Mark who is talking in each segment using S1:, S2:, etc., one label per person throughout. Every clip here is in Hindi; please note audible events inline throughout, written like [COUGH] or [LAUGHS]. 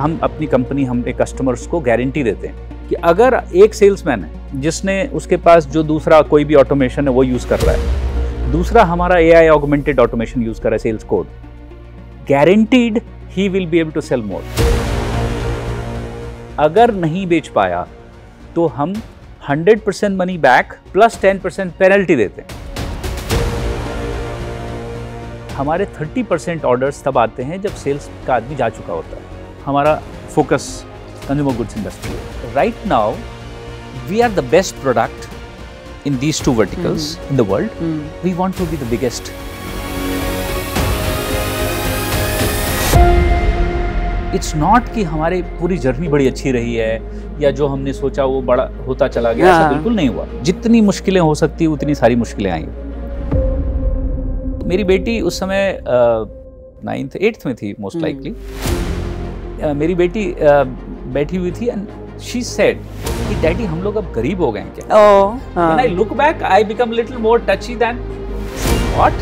S1: हम अपनी कंपनी हम एक कस्टमर्स को गारंटी देते हैं कि अगर एक सेल्समैन है जिसने उसके पास जो दूसरा कोई भी ऑटोमेशन है वो यूज़ कर रहा है दूसरा हमारा A I augmented automation use कर रहा है sales code guaranteed he will be able to sell more अगर नहीं बेच पाया तो हम 100 percent money back plus 10 percent penalty देते हैं हमारे 30 परसेंट ऑर्डर्स तब आते हैं जब सेल्स का आदमी जा चुका होता है हमारा focus consumer goods industry right now we are the best product in these two verticals in the world we want to be the biggest it's not कि हमारे पूरी जर्नी बड़ी अच्छी रही है या जो हमने सोचा वो बड़ा होता चला गया ऐसा हाँ। बिल्कुल नहीं हुआ जितनी मुश्किलें हो सकती उतनी सारी मुश्किलें आई मेरी बेटी उस समय नाइन्थ एट्थ में थी मोस्ट लाइकली hmm. मेरी बेटी बैठी हुई थी एंड शी सेड कि डैडी हम लोग अब गरीब हो गए क्या oh I look back I become little more touchy then what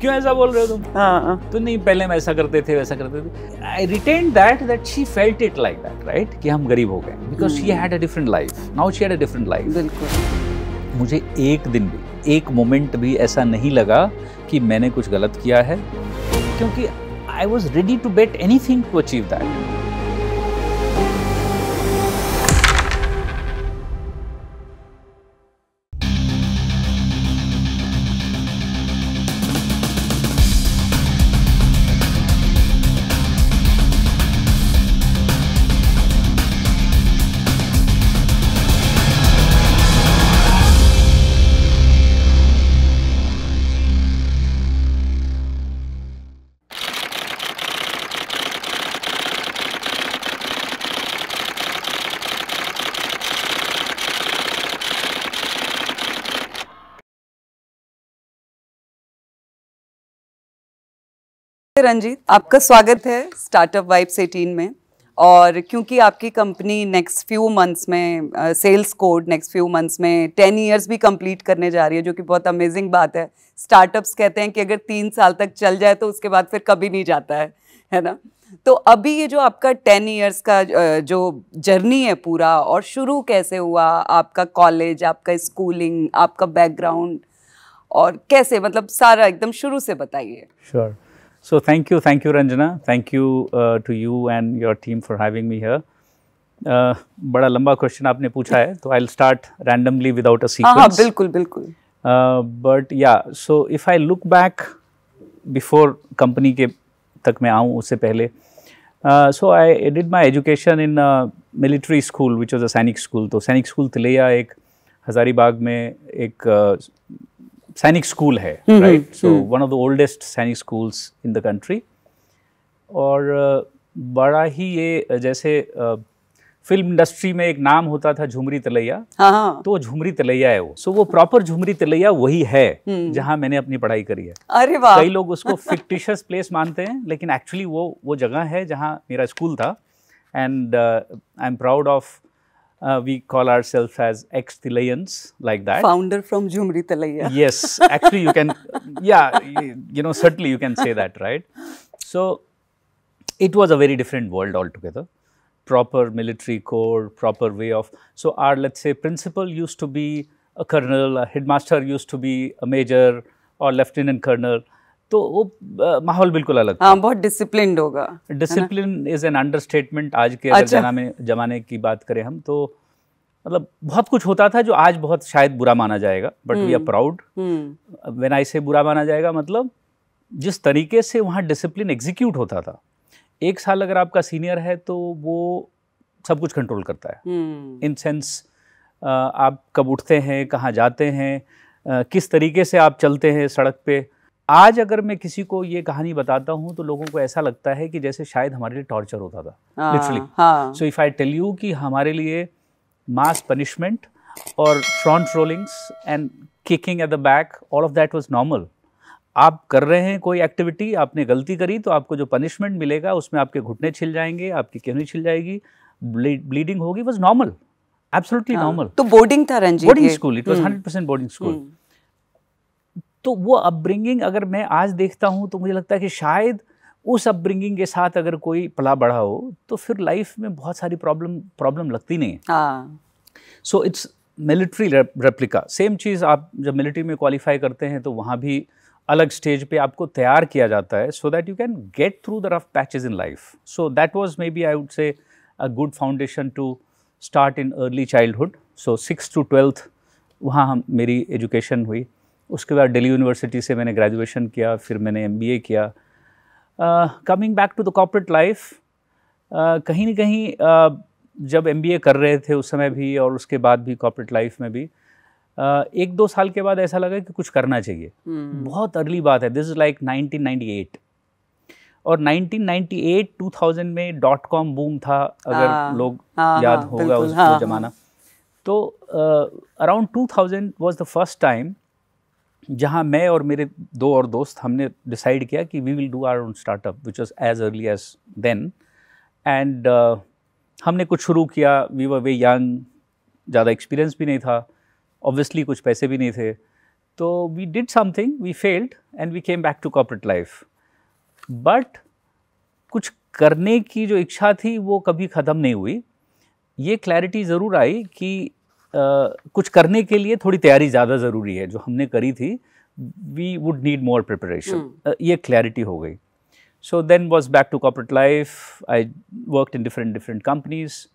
S1: क्यों ऐसा बोल रहे हो तुम हां हाँ। तो नहीं पहले मैं ऐसा करते थे वैसा करते थे I written that that she felt it like that right कि हम गरीब हो गए because she had a different life now she had a different life बिल्कुल मुझे एक दिन भी एक मोमेंट भी ऐसा नहीं लगा कि मैंने कुछ गलत किया है क्योंकि I was ready to bet anything to achieve that.
S2: Ranjit आपका स्वागत है स्टार्टअप वाइब्स 18 में और क्योंकि आपकी कंपनी नेक्स्ट फ्यू मंथ्स में sales code next few months में टेन इयर्स भी कंप्लीट करने जा रही है जो कि बहुत अमेजिंग बात है स्टार्टअप्स कहते हैं कि अगर तीन साल तक चल जाए तो उसके बाद फिर कभी नहीं जाता है है ना तो अभी ये जो आपका टेन इयर्स का जो जर्नी है पूरा और शुरू कैसे हुआ आपका कॉलेज आपका स्कूलिंग आपका बैकग्राउंड और कैसे मतलब सारा एकदम शुरू से बताइए
S1: sure sure. So thank you, thank you Ranjana, thank you uh, to you and your team for having me here. Uh, बड़ा लंबा क्वेश्चन आपने पूछा है तो I start randomly without a sequence हाँ, हाँ बिल्कुल बिल्कुल but yeah so if I look back before company के तक मैं आऊँ उससे पहले so I did my education in military school which was a Sainik school तो सैनिक स्कूल तिलैया एक हज़ारीबाग में एक uh, सैनिक स्कूल है right so one of the oldest Sainik schools in the country और बड़ा ही ये जैसे फिल्म इंडस्ट्री में एक नाम होता था झुमरी तलैया हाँ, हाँ। तो झुमरी तलैया है वो सो वो प्रॉपर झुमरी तलैया वही है हम्म। जहाँ मैंने अपनी पढ़ाई करी है अरे वाह कई लोग उसको फिक्टिशियस प्लेस मानते हैं लेकिन एक्चुअली वो वो जगह है जहाँ मेरा स्कूल था and I am proud of Uh, we call ourselves as ex-Thilayans, like that. Founder
S2: from Jhumri Thalaya. yes, actually you can,
S1: yeah, you know, certainly you can say that, right? So, it was a very different world altogether. Proper military code, proper way of, so our, let's say, principal used to be a colonel, a headmaster used to be a major or lieutenant colonel. तो वो माहौल बिल्कुल अलग हाँ बहुत डिसिप्लिन होगा डिसिप्लिन इज एन अंडरस्टेटमेंट आज के अच्छा। जमाने जमाने की बात करें हम तो मतलब बहुत कुछ होता था जो आज बहुत शायद बुरा माना जाएगा but we are proud when I say बुरा माना जाएगा मतलब जिस तरीके से वहाँ डिसिप्लिन एग्जीक्यूट होता था एक साल अगर आपका सीनियर है तो वो सब कुछ कंट्रोल करता है इन हम्म। सेंस आप कब उठते हैं कहाँ जाते हैं किस तरीके से आप चलते हैं सड़क पे आज अगर मैं किसी को ये कहानी बताता हूँ तो लोगों को ऐसा लगता है कि जैसे शायद हमारे लिए टॉर्चर होता था literally so if I tell you कि हमारे लिए मास पनिशमेंट और front rollings and kicking at the back all of that was normal आप कर रहे हैं कोई एक्टिविटी आपने गलती करी तो आपको जो पनिशमेंट मिलेगा उसमें आपके घुटने छिल जाएंगे आपकी कहनी छिल जाएगी ब्लीडिंग होगी वॉज नॉर्मल एब्सोल्युटली नॉर्मल तो बोर्डिंग था Ranjeet boarding school it was hundred percent boarding school तो वो अपब्रिंगिंग अगर मैं आज देखता हूँ तो मुझे लगता है कि शायद उस अपब्रिंगिंग के साथ अगर कोई पला बढ़ा हो तो फिर लाइफ में बहुत सारी प्रॉब्लम प्रॉब्लम लगती नहीं है so it's military replica same चीज़ आप जब मिलिट्री में क्वालिफाई करते हैं तो वहाँ भी अलग स्टेज पे आपको तैयार किया जाता है so that you can get through the rough patches in life so that was maybe I would say a good foundation to start in early childhood so six to twelfth वहाँ हम मेरी एजुकेशन हुई उसके बाद दिल्ली यूनिवर्सिटी से मैंने ग्रेजुएशन किया फिर मैंने एम किया coming back to the corporate life कहीं ना कहीं uh, जब एम कर रहे थे उस समय भी और उसके बाद भी कॉपरेट लाइफ में भी uh, एक दो साल के बाद ऐसा लगा कि कुछ करना चाहिए hmm. बहुत अर्ली बात है दिस इज़ लाइक 1998 और 1998 2000 में डॉट कॉम बूम था अगर आ, हाँ। लोग आ, हाँ, हाँ, याद होगा उस हाँ, जमाना तो around uh, 2000 was the first time जहाँ मैं और मेरे दो और दोस्त हमने डिसाइड किया कि we will do our own startup which was as early as then and हमने कुछ शुरू किया वी वर वे यंग ज़्यादा एक्सपीरियंस भी नहीं था ऑब्वियसली कुछ पैसे भी नहीं थे तो we did something we failed and we came back to corporate life but कुछ करने की जो इच्छा थी वो कभी ख़त्म नहीं हुई ये क्लैरिटी ज़रूर आई कि कुछ करने के लिए थोड़ी तैयारी ज़्यादा ज़रूरी है जो हमने करी थी we would need more preparation ये क्लैरिटी हो गई so then was back to corporate life I work in different different companies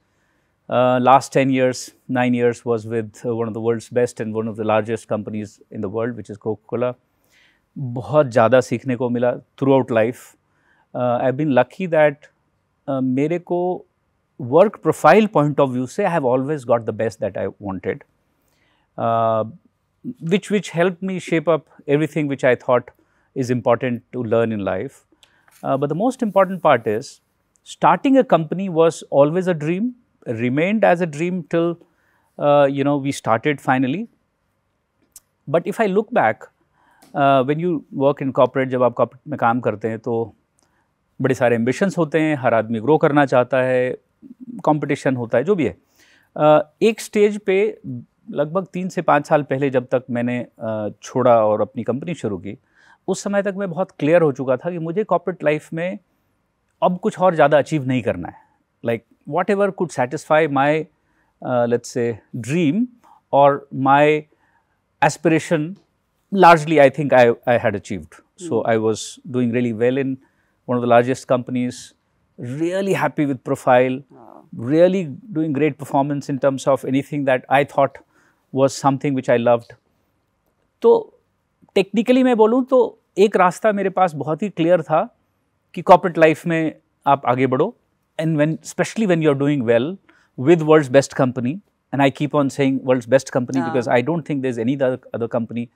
S1: last ten years nine years was with one of the world best and one of the largest companies in the world which is Coca Cola बहुत ज़्यादा सीखने को मिला throughout life I been lucky that मेरे को work profile point of view say I have always got the best that I wanted, uh, which, which helped me shape up everything which I thought is important to learn in life. Uh, but the most important part is starting a company was always a dream, remained as a dream till uh, you know we started finally. But if I look back, uh, when you work in corporate, जब आप corporate में काम करते हैं तो बड़े सारे ambitions होते हैं, हर आदमी grow करना चाहता है, कंपटीशन होता है जो भी है एक स्टेज पे लगभग तीन से पाँच साल पहले जब तक मैंने छोड़ा और अपनी कंपनी शुरू की उस समय तक मैं बहुत क्लियर हो चुका था कि मुझे कॉर्पोरेट लाइफ में अब कुछ और ज़्यादा अचीव नहीं करना है like whatever could satisfy my let's say dream और my aspiration largely I think I I had achieved so I was doing really well in one of the largest companies really happy with profile, oh. really doing great performance in terms of anything that I thought was something which I loved. तो टेक्निकली मैं बोलूँ तो एक रास्ता मेरे पास बहुत ही क्लियर था कि कॉर्पोरेट लाइफ में आप आगे बढ़ो and when specially when you are doing well with world's best company and I keep on saying world's best company because I don't think there is any other company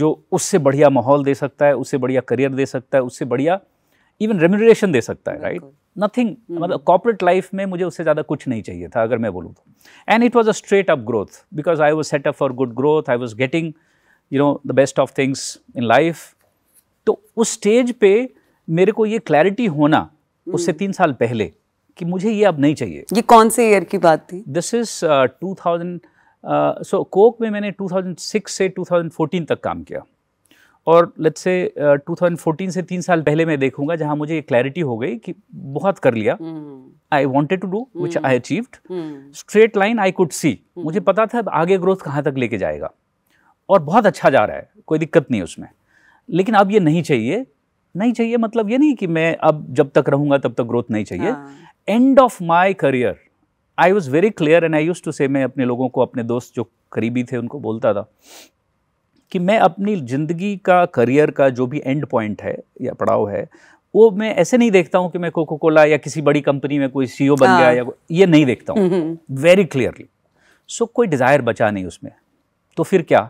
S1: जो उससे बढ़िया माहौल दे सकता है उससे बढ़िया करियर दे सकता है उससे बढ़िया इवन रेम्यूनरेशन दे सकता है राइट नथिंग हम्म। मतलब कॉपरेट लाइफ में मुझे उससे ज़्यादा कुछ नहीं चाहिए था अगर मैं बोलूँ तो and it was a straight up growth because I was set up for good growth I was getting you know the best of things in life तो उस स्टेज पे मेरे को ये क्लैरिटी होना हम्म। उससे तीन साल पहले कि मुझे ये अब नहीं चाहिए ये कौन से ईयर की बात थी this is two thousand so Coke में मैंने 2006 से 2014 तक काम किया और लेट्स से 2014 से तीन साल पहले मैं देखूंगा जहां मुझे क्लैरिटी हो गई कि बहुत कर लिया I wanted to do which I achieved straight line I could see मुझे पता था आगे ग्रोथ कहाँ तक लेके जाएगा और बहुत अच्छा जा रहा है कोई दिक्कत नहीं उसमें लेकिन अब ये नहीं चाहिए नहीं चाहिए मतलब ये नहीं कि मैं अब जब तक रहूंगा तब तक ग्रोथ नहीं चाहिए end of my career I was very clear and I use to say मैं अपने लोगों को अपने दोस्त जो करीबी थे उनको बोलता था कि मैं अपनी ज़िंदगी का करियर का जो भी एंड पॉइंट है या पड़ाव है वो मैं ऐसे नहीं देखता हूँ कि मैं कोको कोला या किसी बड़ी कंपनी में कोई सीईओ e बन गया हाँ। या ये नहीं देखता हूँ वेरी क्लियरली सो कोई डिज़ायर बचा नहीं उसमें तो फिर क्या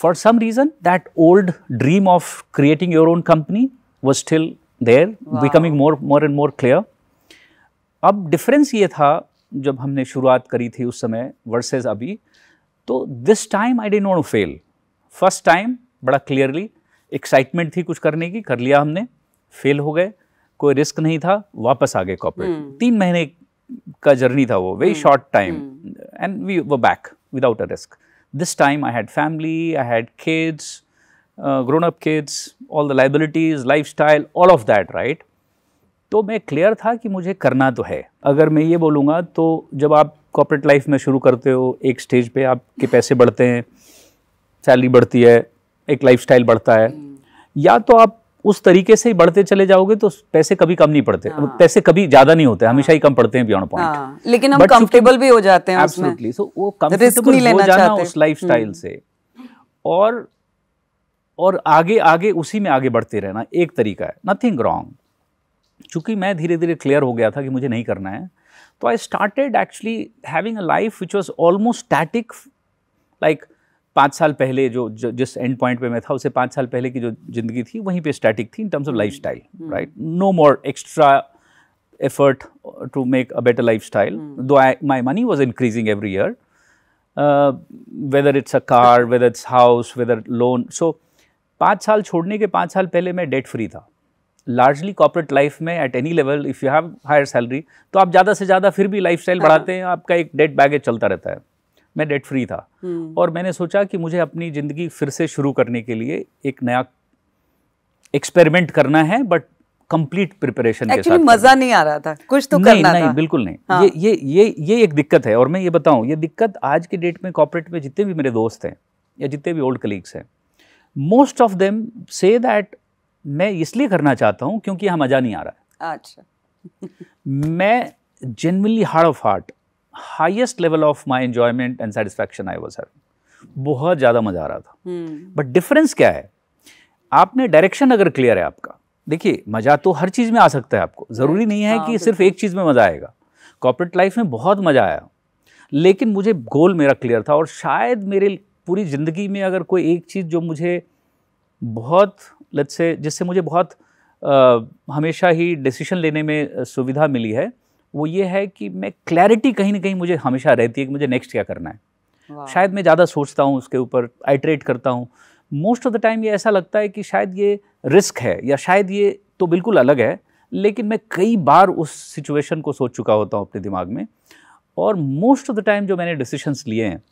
S1: for some reason that old dream of creating your own company वो still there becoming more more and more clear अब डिफरेंस ये था जब हमने शुरुआत करी थी उस समय वर्सेज अभी तो this time I don't want fail first time बड़ा क्लियरली एक्साइटमेंट थी कुछ करने की कर लिया हमने फेल हो गए कोई रिस्क नहीं था वापस आ गए कॉपरेट हम्म। तीन महीने का जर्नी था वो very short time and we were back without a risk this time I had family I had kids grown up kids all the liabilities lifestyle all of that right तो मैं क्लियर था कि मुझे करना तो है अगर मैं ये बोलूँगा तो जब आप कॉपरेट लाइफ में शुरू करते हो एक स्टेज पे आपके पैसे बढ़ते हैं सैलरी बढ़ती है एक लाइफस्टाइल बढ़ता है या तो आप उस तरीके से ही बढ़ते चले जाओगे तो पैसे कभी कम नहीं पड़ते हाँ। पैसे कभी ज्यादा नहीं होते हमेशा ही हाँ। कम पड़ते हैं बियॉन्ड पॉइंट हाँ। लेकिन हम कंफर्टेबल भी हो जाते हैं उसमें सो वो कंफर्टेबल हो जाना उस लाइफस्टाइल हम्म। से और और आगे आगे उसी में आगे बढ़ते रहना एक तरीका है नथिंग रॉन्ग चूंकि मैं धीरे धीरे क्लियर हो गया था कि मुझे नहीं करना है तो I started actually having a life which was almost static like पाँच साल पहले जो, जो जिस एंड पॉइंट पे मैं था उसे पाँच साल पहले की जो ज़िंदगी थी वहीं पे स्टैटिक थी in terms of lifestyle right no more extra effort to make a better lifestyle though I my money was increasing every year whether it's a car whether it's house whether whether loan. पाँच साल छोड़ने के पाँच साल पहले मैं डेट फ्री था लार्जली कॉपरेट लाइफ में at any level if you have higher salary तो आप ज़्यादा से ज़्यादा फिर भी लाइफ हाँ। स्टाइल बढ़ाते हैं आपका एक डेट बैगेज चलता रहता है मैं डेट फ्री था हम्म। और मैंने सोचा कि मुझे अपनी ज़िंदगी फिर से शुरू करने के लिए एक नया एक्सपेरिमेंट करना है बट कंप्लीट प्रिपरेशन के साथ मजा
S2: नहीं आ रहा था कुछ तो नहीं, करना नहीं, था
S1: बिल्कुल नहीं हाँ. ये ये ये ये एक दिक्कत है और मैं ये बताऊं ये दिक्कत आज के डेट में कॉपरेट में जितने भी मेरे दोस्त हैं या जितने भी ओल्ड कलीग्स हैं most of them say that मैं इसलिए करना चाहता हूँ क्योंकि यहाँ मजा नहीं आ रहा
S2: है अच्छा
S1: मैं genuinely hard of heart highest level of my enjoyment and satisfaction I was है बहुत ज़्यादा मज़ा आ रहा था बट हम्म। डिफरेंस क्या है आपने डायरेक्शन अगर क्लियर है आपका देखिए मज़ा तो हर चीज़ में आ सकता है आपको ज़रूरी नहीं है हाँ, कि सिर्फ एक चीज़ में मज़ा आएगा कॉर्पोरेट लाइफ में बहुत मज़ा आया लेकिन मुझे गोल मेरा क्लियर था और शायद मेरे पूरी ज़िंदगी में अगर कोई एक चीज़ जो मुझे बहुत लत से जिससे मुझे बहुत आ, हमेशा ही डिसीशन लेने में सुविधा मिली है वो ये है कि मैं क्लैरिटी कहीं ना कहीं मुझे हमेशा रहती है कि मुझे नेक्स्ट क्या करना
S2: है शायद
S1: मैं ज़्यादा सोचता हूँ उसके ऊपर आइट्रेट करता हूँ मोस्ट ऑफ द टाइम ये ऐसा लगता है कि शायद ये रिस्क है या शायद ये तो बिल्कुल अलग है लेकिन मैं कई बार उस सिचुएशन को सोच चुका होता हूँ अपने दिमाग में और मोस्ट ऑफ द टाइम जो मैंने डिसीशंस लिए हैं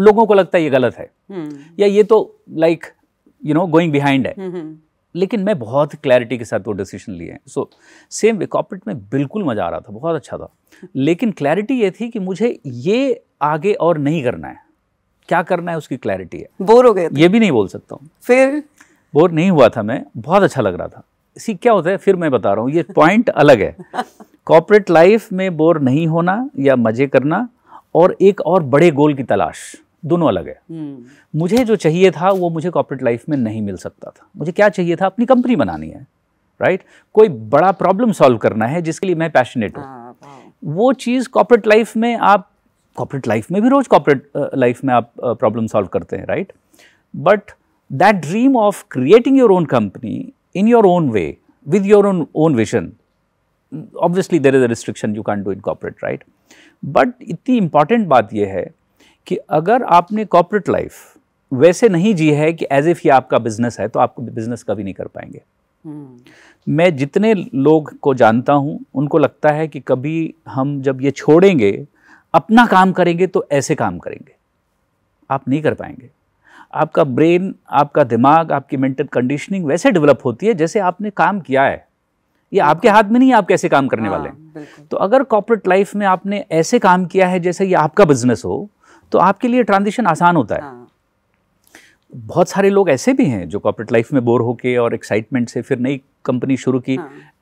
S1: लोगों को लगता है ये गलत है hmm. या ये तो like you know going behind है hmm. लेकिन मैं बहुत क्लैरिटी के साथ वो डिसीजन लिए सो सेम वे कॉपरेट में बिल्कुल मज़ा आ रहा था बहुत अच्छा था लेकिन क्लैरिटी ये थी कि मुझे ये आगे और नहीं करना है क्या करना है उसकी क्लैरिटी है बोर हो गए ये भी नहीं बोल सकता हूँ फिर बोर नहीं हुआ था मैं बहुत अच्छा लग रहा था इसी क्या होता है फिर मैं बता रहा हूँ ये पॉइंट [LAUGHS] अलग है कॉपरेट लाइफ में बोर नहीं होना या मज़े करना और एक और बड़े गोल की तलाश दोनों अलग है हम्म। मुझे जो चाहिए था वो मुझे कॉपरेट लाइफ में नहीं मिल सकता था मुझे क्या चाहिए था अपनी कंपनी बनानी है राइट right? कोई बड़ा प्रॉब्लम सॉल्व करना है जिसके लिए मैं पैशनेट हूँ हाँ, वो चीज़ कॉपरेट लाइफ में आप कॉपरेट लाइफ में भी रोज़ कॉपरेट लाइफ में आप प्रॉब्लम सॉल्व करते हैं right but that dream of creating your own company in your own way with your own own vision obviously there is a restriction you can do in corporate right but इतनी इंपॉर्टेंट बात यह है कि अगर आपने कॉपरेट लाइफ वैसे नहीं जी है कि एज इफ़ ये आपका बिजनेस है तो आप बिजनेस कभी नहीं कर पाएंगे
S2: हम्म।
S1: मैं जितने लोग को जानता हूं उनको लगता है कि कभी हम जब ये छोड़ेंगे अपना काम करेंगे तो ऐसे काम करेंगे आप नहीं कर पाएंगे आपका ब्रेन आपका दिमाग आपकी मेंटल कंडीशनिंग वैसे डेवलप होती है जैसे आपने काम किया है ये हाँ। आपके हाथ में नहीं है आप कैसे काम करने वाले हाँ, हैं तो अगर कॉर्पोरेट लाइफ में आपने ऐसे काम किया है जैसे ये आपका बिजनेस हो तो आपके लिए ट्रांजिशन आसान होता है हाँ। बहुत सारे लोग ऐसे भी हैं जो कॉर्पोरेट लाइफ में बोर होके और एक्साइटमेंट से फिर नई कंपनी शुरू की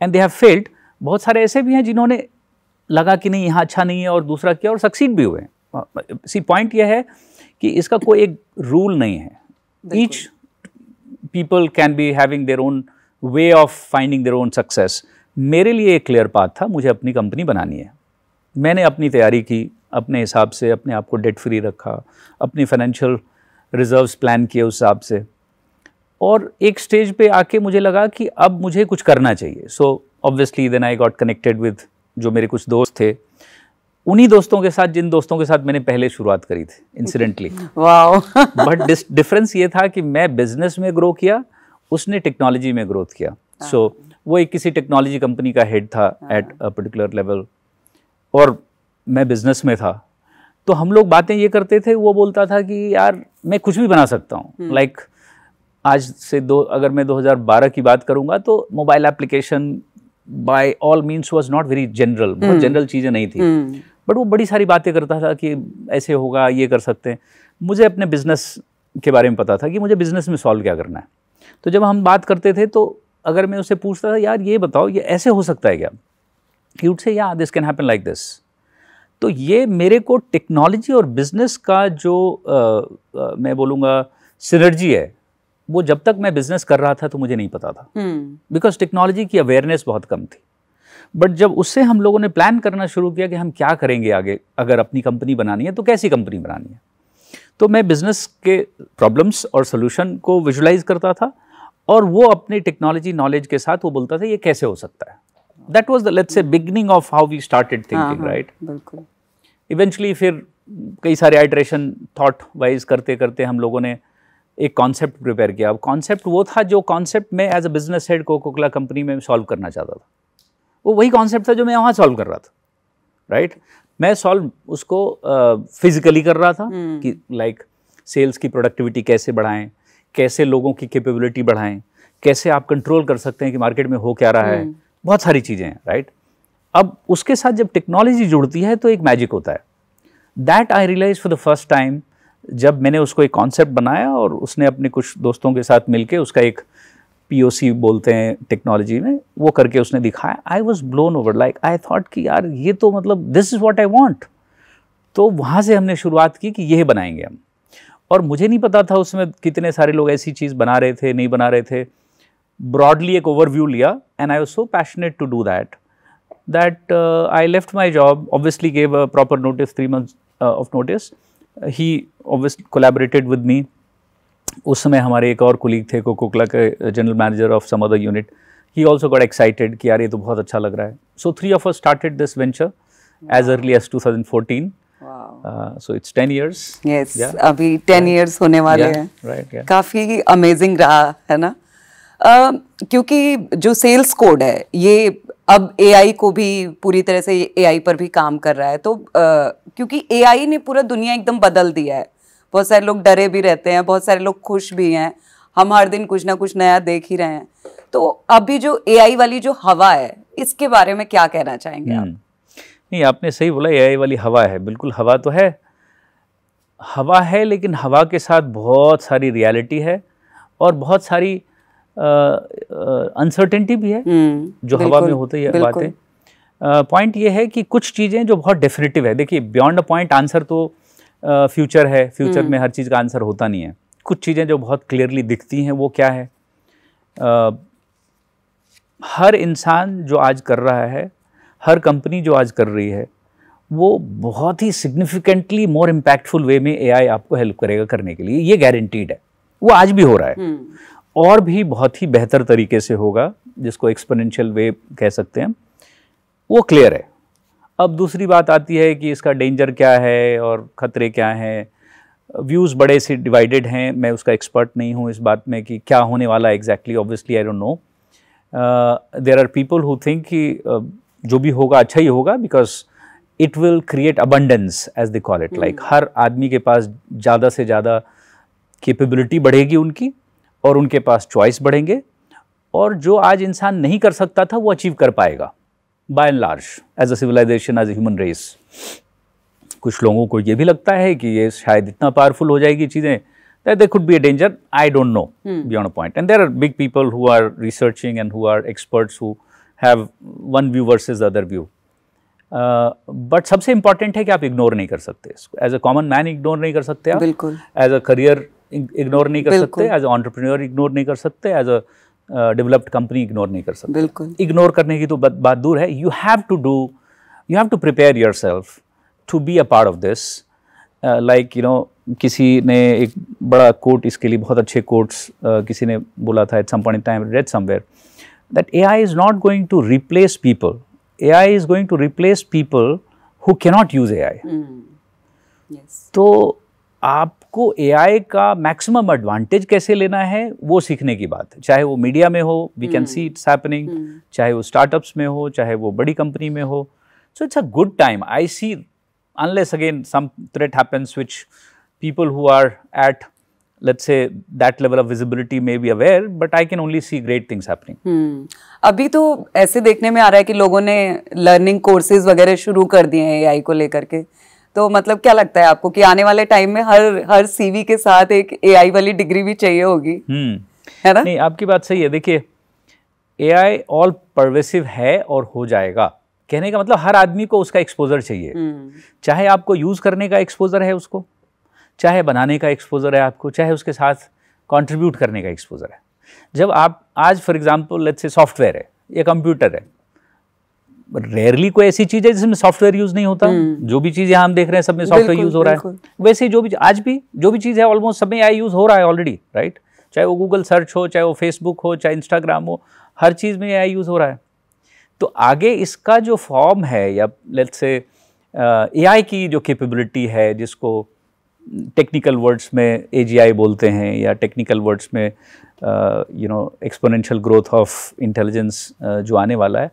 S1: एंड दे हैव फेल्ड बहुत सारे ऐसे भी हैं जिन्होंने लगा कि नहीं यहाँ अच्छा नहीं है और दूसरा किया और सक्सीड भी हुए सी हाँ, पॉइंट यह है कि इसका कोई एक रूल नहीं है each people can be having their own way of finding their own success मेरे लिए एक क्लियर पाथ था मुझे अपनी कंपनी बनानी है मैंने अपनी तैयारी की अपने हिसाब से अपने आप को डेट फ्री रखा अपनी फाइनेंशियल रिजर्व्स प्लान किए उस हिसाब से और एक स्टेज पे आके मुझे लगा कि अब मुझे कुछ करना चाहिए so obviously then I got connected with जो मेरे कुछ दोस्त थे उन्हीं दोस्तों के साथ जिन दोस्तों के साथ मैंने पहले शुरुआत करी थी इंसिडेंटली [LAUGHS] वाओ बट [LAUGHS] डिफरेंस ये था कि मैं बिजनेस में ग्रो किया उसने टेक्नोलॉजी में ग्रोथ किया सो हाँ। so, वो एक किसी टेक्नोलॉजी कंपनी का हेड था एट अ पर्टिकुलर लेवल और मैं बिज़नेस में था तो हम लोग बातें ये करते थे वो बोलता था कि यार मैं कुछ भी बना सकता हूँ लाइक हम्म। like, आज से दो अगर मैं 2012 की बात करूँगा तो mobile application by all means was not very general बहुत जनरल हम्म। चीज़ें नहीं थी बट हम्म। वो बड़ी सारी बातें करता था कि ऐसे होगा ये कर सकते हैं मुझे अपने बिज़नेस के बारे में पता था कि मुझे बिज़नेस में सॉल्व क्या करना है तो जब हम बात करते थे तो अगर मैं उससे पूछता था यार ये बताओ ये ऐसे हो सकता है क्या यूट से या this can happen like this तो ये मेरे को टेक्नोलॉजी और बिज़नेस का जो आ, आ, मैं बोलूँगा सिनर्जी है वो जब तक मैं बिज़नेस कर रहा था तो मुझे नहीं पता था बिकॉज हम्म। टेक्नोलॉजी की अवेयरनेस बहुत कम थी बट जब उससे हम लोगों ने प्लान करना शुरू किया कि हम क्या करेंगे आगे अगर अपनी कंपनी बनानी है तो कैसी कंपनी बनानी है तो मैं बिज़नेस के प्रॉब्लम्स और सोल्यूशन को विजुलाइज करता था और वो अपने टेक्नोलॉजी नॉलेज के साथ वो बोलता था ये कैसे हो सकता है that was the let's a beginning of how we started thinking right बिल्कुल इवेंचुअली फिर कई सारे आइट्रेशन थाट वाइज करते करते हम लोगों ने एक कॉन्सेप्ट प्रिपेयर किया अब कॉन्सेप्ट वो था जो कॉन्सेप्ट मैं एज अ बिजनेस हेड को कोकला कंपनी में सॉल्व करना चाहता था वो वही कॉन्सेप्ट था जो मैं वहाँ सॉल्व कर रहा था राइट right? मैं सॉल्व उसको फिजिकली uh, कर रहा था hmm. कि लाइक like, सेल्स की प्रोडक्टिविटी कैसे बढ़ाएं कैसे लोगों की कैपेबिलिटी बढ़ाएं कैसे आप कंट्रोल कर सकते हैं कि मार्केट में हो क्या रहा hmm. है हम्म। बहुत सारी चीज़ें हैं राइट अब उसके साथ जब टेक्नोलॉजी जुड़ती है तो एक मैजिक होता है that I realise for the first time जब मैंने उसको एक कॉन्सेप्ट बनाया और उसने अपने कुछ दोस्तों के साथ मिलके उसका एक पी बोलते हैं टेक्नोलॉजी में वो करके उसने दिखाया I was blown over like I thought कि यार ये तो मतलब this is what I want तो वहाँ से हमने शुरुआत की कि ये बनाएंगे हम और मुझे नहीं पता था उसमें कितने सारे लोग ऐसी चीज़ बना रहे थे नहीं बना रहे थे ब्रॉडली एक ओवरव्यू लिया and I was so passionate to do that that uh, I left my job, obviously gave a proper notice, three months uh, of notice. Uh, He obviously collaborated with me. उस समय हमारे एक और कुलीग थे को कोकला के general manager of some other unit he also got excited कि यार ये तो बहुत अच्छा लग रहा है so three of us started this venture as early as 2014 so it's ten years yes अभी टेन ईयर्स yeah. होने वाले yeah, हैं राइट right, yeah.
S2: काफ़ी अमेजिंग रहा है ना uh, क्योंकि जो सेल्स कोड है ये अब एआई को भी पूरी तरह से एआई पर भी काम कर रहा है तो आ, क्योंकि एआई ने पूरा दुनिया एकदम बदल दिया है बहुत सारे लोग डरे भी रहते हैं बहुत सारे लोग खुश भी हैं हम हर दिन कुछ ना कुछ नया देख ही रहे हैं तो अभी जो एआई वाली जो हवा है इसके बारे में क्या कहना चाहेंगे आप हम्म।
S1: नहीं आपने सही बोला एआई वाली हवा है बिल्कुल हवा तो है हवा है लेकिन हवा के साथ बहुत सारी रियलिटी है और बहुत सारी अनसर्टेनिटी भी है हम्म, जो हवा में होती है बातें पॉइंट ये है कि कुछ चीज़ें जो बहुत डेफिनेटिव है देखिए बियॉन्ड तो, अ पॉइंट आंसर तो फ्यूचर है फ्यूचर हम्म। में हर चीज़ का आंसर होता नहीं है कुछ चीज़ें जो बहुत क्लियरली दिखती हैं वो क्या है आ, हर इंसान जो आज कर रहा है हर कंपनी जो आज कर रही है वो बहुत ही सिग्निफिकेंटली मोर इम्पैक्टफुल वे में एआई आपको हेल्प करेगा करने के लिए ये गारंटीड है वो आज भी हो रहा है हम्म। और भी बहुत ही बेहतर तरीके से होगा जिसको एक्सपोनेंशियल वे कह सकते हैं वो क्लियर है अब दूसरी बात आती है कि इसका डेंजर क्या है और ख़तरे क्या हैं व्यूज़ बड़े से डिवाइडेड हैं मैं उसका एक्सपर्ट नहीं हूँ इस बात में कि क्या होने वाला exactly obviously I don't know there are people who think कि uh, जो भी होगा अच्छा ही होगा because it will create abundance as they call it like हर आदमी के पास ज़्यादा से ज़्यादा केपेबिलिटी बढ़ेगी उनकी और उनके पास चॉइस बढ़ेंगे और जो आज इंसान नहीं कर सकता था वो अचीव कर पाएगा by and large as a civilisation as a human race कुछ लोगों को ये भी लगता है कि ये शायद इतना पावरफुल हो जाएगी चीज़ें that they could be a danger I don't know hmm. beyond point and there are big people who are researching and who are experts who have one view versus other view but सबसे इंपॉर्टेंट है कि आप इग्नोर नहीं कर सकते इसको as a common man ignore नहीं कर सकते आप बिल्कुल एज अ करियर इग्नोर नहीं कर सकते एज ऑन्टरप्रीनियर इग्नोर नहीं कर सकते as a developed company ignore नहीं कर सकते बिल्कुल इग्नोर uh, करने की तो बात दूर है you have to do you have to prepare yourself to be a part of this like you know किसी ने एक बड़ा कोट इसके लिए बहुत अच्छे कोट्स uh, किसी ने बोला था at some point time read somewhere that A I is not going to replace people A I is going to replace people who cannot use A I तो आप आपको एआई का मैक्सिमम एडवांटेज कैसे लेना है वो सीखने की बात है चाहे वो मीडिया में हो we can see it's happening चाहे वो स्टार्टअप्स में हो चाहे वो बड़ी कंपनी में हो so it's a good time I see unless again some threat happens which people who are at let's say that level of visibility may be aware but I can only see great things happening
S2: हम्म। अभी तो ऐसे देखने में आ रहा है कि लोगों ने लर्निंग कोर्सेज वगैरह शुरू कर दिए हैं एआई को लेकर के तो मतलब क्या लगता है आपको कि आने वाले टाइम में हर हर सीवी के साथ एक एआई वाली डिग्री भी चाहिए होगी
S1: हम्म। है ना नहीं आपकी बात सही है देखिए एआई ऑल परवेसिव है और हो जाएगा कहने का मतलब हर आदमी को उसका एक्सपोजर चाहिए हम्म। चाहे आपको यूज़ करने का एक्सपोजर है उसको चाहे बनाने का एक्सपोजर है आपको चाहे उसके साथ कॉन्ट्रीब्यूट करने का एक्सपोजर है जब आप आज for example let say software है या कंप्यूटर है रेयरली कोई ऐसी चीज है जिसमें सॉफ्टवेयर यूज नहीं होता हम्म। जो भी चीज यहाँ हम देख रहे हैं सब में सॉफ्टवेयर यूज हो रहा है वैसे जो भी आज भी जो भी चीज है ऑलमोस्ट सब में आई यूज हो रहा है ऑलरेडी राइट चाहे वो गूगल सर्च हो चाहे वो फेसबुक हो चाहे इंस्टाग्राम हो हर चीज में आई यूज हो रहा है तो आगे इसका जो फॉर्म है या लेट्स से ए की जो कैपेबिलिटी है जिसको टेक्निकल वर्ड्स में ए बोलते हैं या टेक्निकल वर्ड्स में you know exponential growth of intelligence जो आने वाला है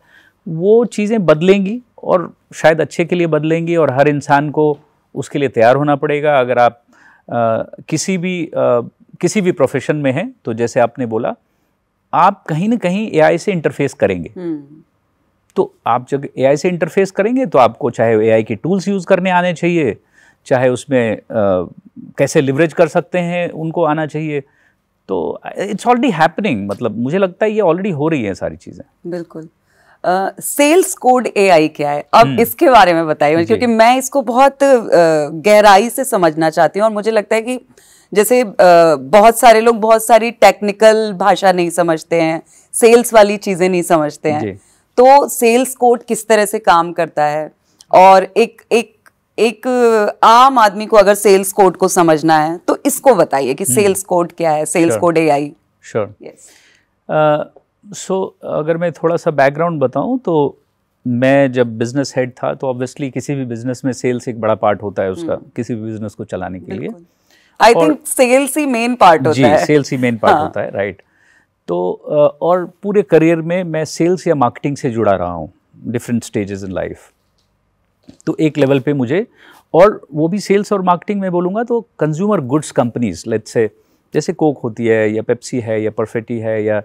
S1: वो चीज़ें बदलेंगी और शायद अच्छे के लिए बदलेंगी और हर इंसान को उसके लिए तैयार होना पड़ेगा अगर आप आ, किसी भी आ, किसी भी प्रोफेशन में हैं तो जैसे आपने बोला आप कहीं ना कहीं ए से इंटरफेस करेंगे हम्म। तो आप जब ए से इंटरफेस करेंगे तो आपको चाहे आई के टूल्स यूज़ करने आने चाहिए चाहे उसमें आ, कैसे लिवरेज कर सकते हैं उनको आना चाहिए तो इट्स ऑलरेडी हैपनिंग मतलब मुझे लगता है ये ऑलरेडी हो रही है सारी चीज़ें
S2: बिल्कुल सेल्स कोड एआई क्या है अब हम्म। इसके बारे में बताइए क्योंकि मैं इसको बहुत गहराई से समझना चाहती हूँ और मुझे लगता है कि जैसे बहुत सारे लोग बहुत सारी टेक्निकल भाषा नहीं समझते हैं सेल्स वाली चीज़ें नहीं समझते हैं तो सेल्स कोड किस तरह से काम करता है और एक एक एक आम आदमी को अगर सेल्स कोड को समझना है तो इसको बताइए कि सेल्स हम्म। कोड क्या है sales code A I
S1: sure so so, अगर मैं थोड़ा सा बैकग्राउंड बताऊं तो मैं जब बिज़नेस हेड था तो ऑब्वियसली किसी भी बिज़नेस में सेल्स एक बड़ा पार्ट होता है उसका हम्म। किसी भी बिज़नेस को चलाने के लिए आई थिंक
S2: सेल्स ही मेन पार्ट होता जी, है सेल्स ही मेन पार्ट हाँ। होता
S1: है राइट तो और पूरे करियर में मैं सेल्स या मार्केटिंग से जुड़ा रहा हूँ डिफरेंट स्टेजेस इन लाइफ तो एक लेवल पे मुझे और वो भी सेल्स और मार्केटिंग में बोलूँगा तो consumer goods companies let's say जैसे कोक होती है या पेप्सी है या परफेटी है या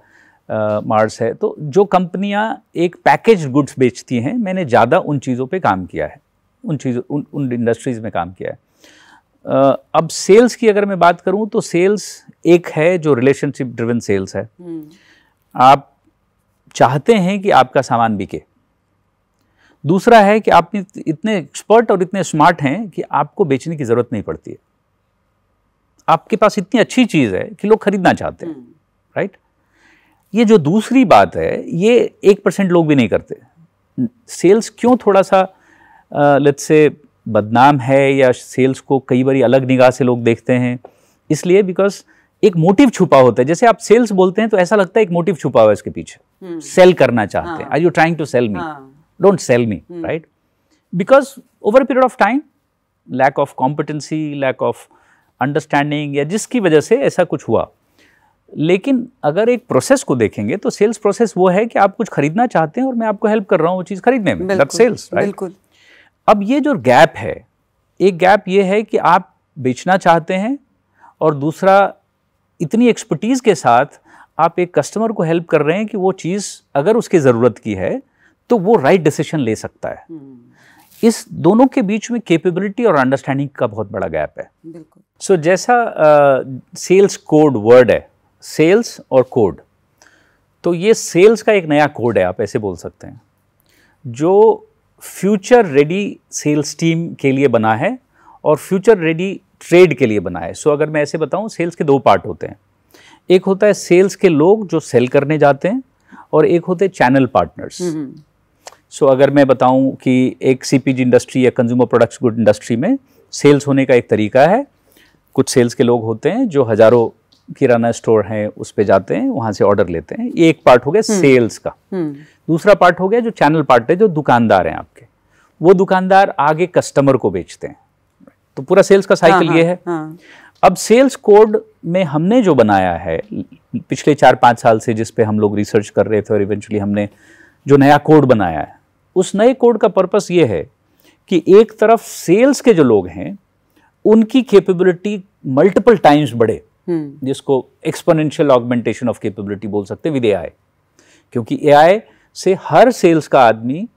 S1: मार्स है तो जो कंपनियां एक पैकेज गुड्स बेचती हैं मैंने ज़्यादा उन चीज़ों पे काम किया है उन चीज़ों उन उन इंडस्ट्रीज़ में काम किया है Uh, अब सेल्स की अगर मैं बात करूं तो सेल्स एक है जो रिलेशनशिप ड्रिवन सेल्स है हम्म। आप चाहते हैं कि आपका सामान बिके दूसरा है कि आप इतने एक्सपर्ट और इतने स्मार्ट हैं कि आपको बेचने की ज़रूरत नहीं पड़ती है आपके पास इतनी अच्छी चीज़ है कि लोग खरीदना चाहते हैं राइट हम्म। ये जो दूसरी बात है ये एक परसेंट लोग भी नहीं करते सेल्स क्यों थोड़ा सा लेट से बदनाम है या सेल्स को कई बार अलग निगाह से लोग देखते हैं इसलिए बिकॉज एक मोटिव छुपा होता है जैसे आप सेल्स बोलते हैं तो ऐसा लगता है एक मोटिव छुपा हुआ है इसके पीछे हम्म। सेल करना चाहते हैं are you trying to sell me don't sell me right because over period of time lack of competency lack of understanding या जिसकी वजह से ऐसा कुछ हुआ लेकिन अगर एक प्रोसेस को देखेंगे तो सेल्स प्रोसेस वो है कि आप कुछ खरीदना चाहते हैं और मैं आपको हेल्प कर रहा हूँ वो चीज़ खरीदने में सेल्स बिल्कुल अब ये जो गैप है एक गैप ये है कि आप बेचना चाहते हैं और दूसरा इतनी एक्सपर्टीज़ के साथ आप एक कस्टमर को हेल्प कर रहे हैं कि वो चीज़ अगर उसकी ज़रूरत की है तो वो राइट right डिसीजन ले सकता है हम्म। इस दोनों के बीच में कैपेबिलिटी और अंडरस्टैंडिंग का बहुत बड़ा गैप है सो so, जैसा सेल्स कोड वर्ड है सेल्स और कोड तो ये सेल्स का एक नया कोड है आप ऐसे बोल सकते हैं जो फ्यूचर रेडी सेल्स टीम के लिए बना है और फ्यूचर रेडी ट्रेड के लिए बना है सो अगर मैं ऐसे बताऊं सेल्स के दो पार्ट होते हैं एक होता है सेल्स के लोग जो सेल करने जाते हैं और एक होते हैं चैनल पार्टनर्स हम्म, हम्म। सो अगर मैं बताऊं कि एक सीपीजी इंडस्ट्री या कंज्यूमर प्रोडक्ट्स गुड इंडस्ट्री में सेल्स होने का एक तरीका है कुछ सेल्स के लोग होते हैं जो हज़ारों किराना स्टोर है उस पर जाते हैं वहाँ से ऑर्डर लेते हैं ये एक पार्ट हो गया सेल्स हम्म। का हम्म। दूसरा पार्ट हो गया जो चैनल पार्ट है जो दुकानदार हैं आपके वो दुकानदार आगे कस्टमर को बेचते हैं तो पूरा सेल्स का साइकिल हाँ, ये हाँ, है हाँ। अब सेल्स कोड में हमने जो बनाया है पिछले चार पाँच साल से जिस पे हम लोग रिसर्च कर रहे थे और इवेंचुअली हमने जो नया कोड बनाया है उस नए कोड का पर्पस ये है कि एक तरफ सेल्स के जो लोग हैं उनकी कैपेबिलिटी मल्टीपल टाइम्स बढ़े हम्म। जिसको एक्सपोनेंशियल ऑगमेंटेशन ऑफ कैपेबिलिटी बोल सकते हैं विद ए क्योंकि ए से हर सेल्स का आदमी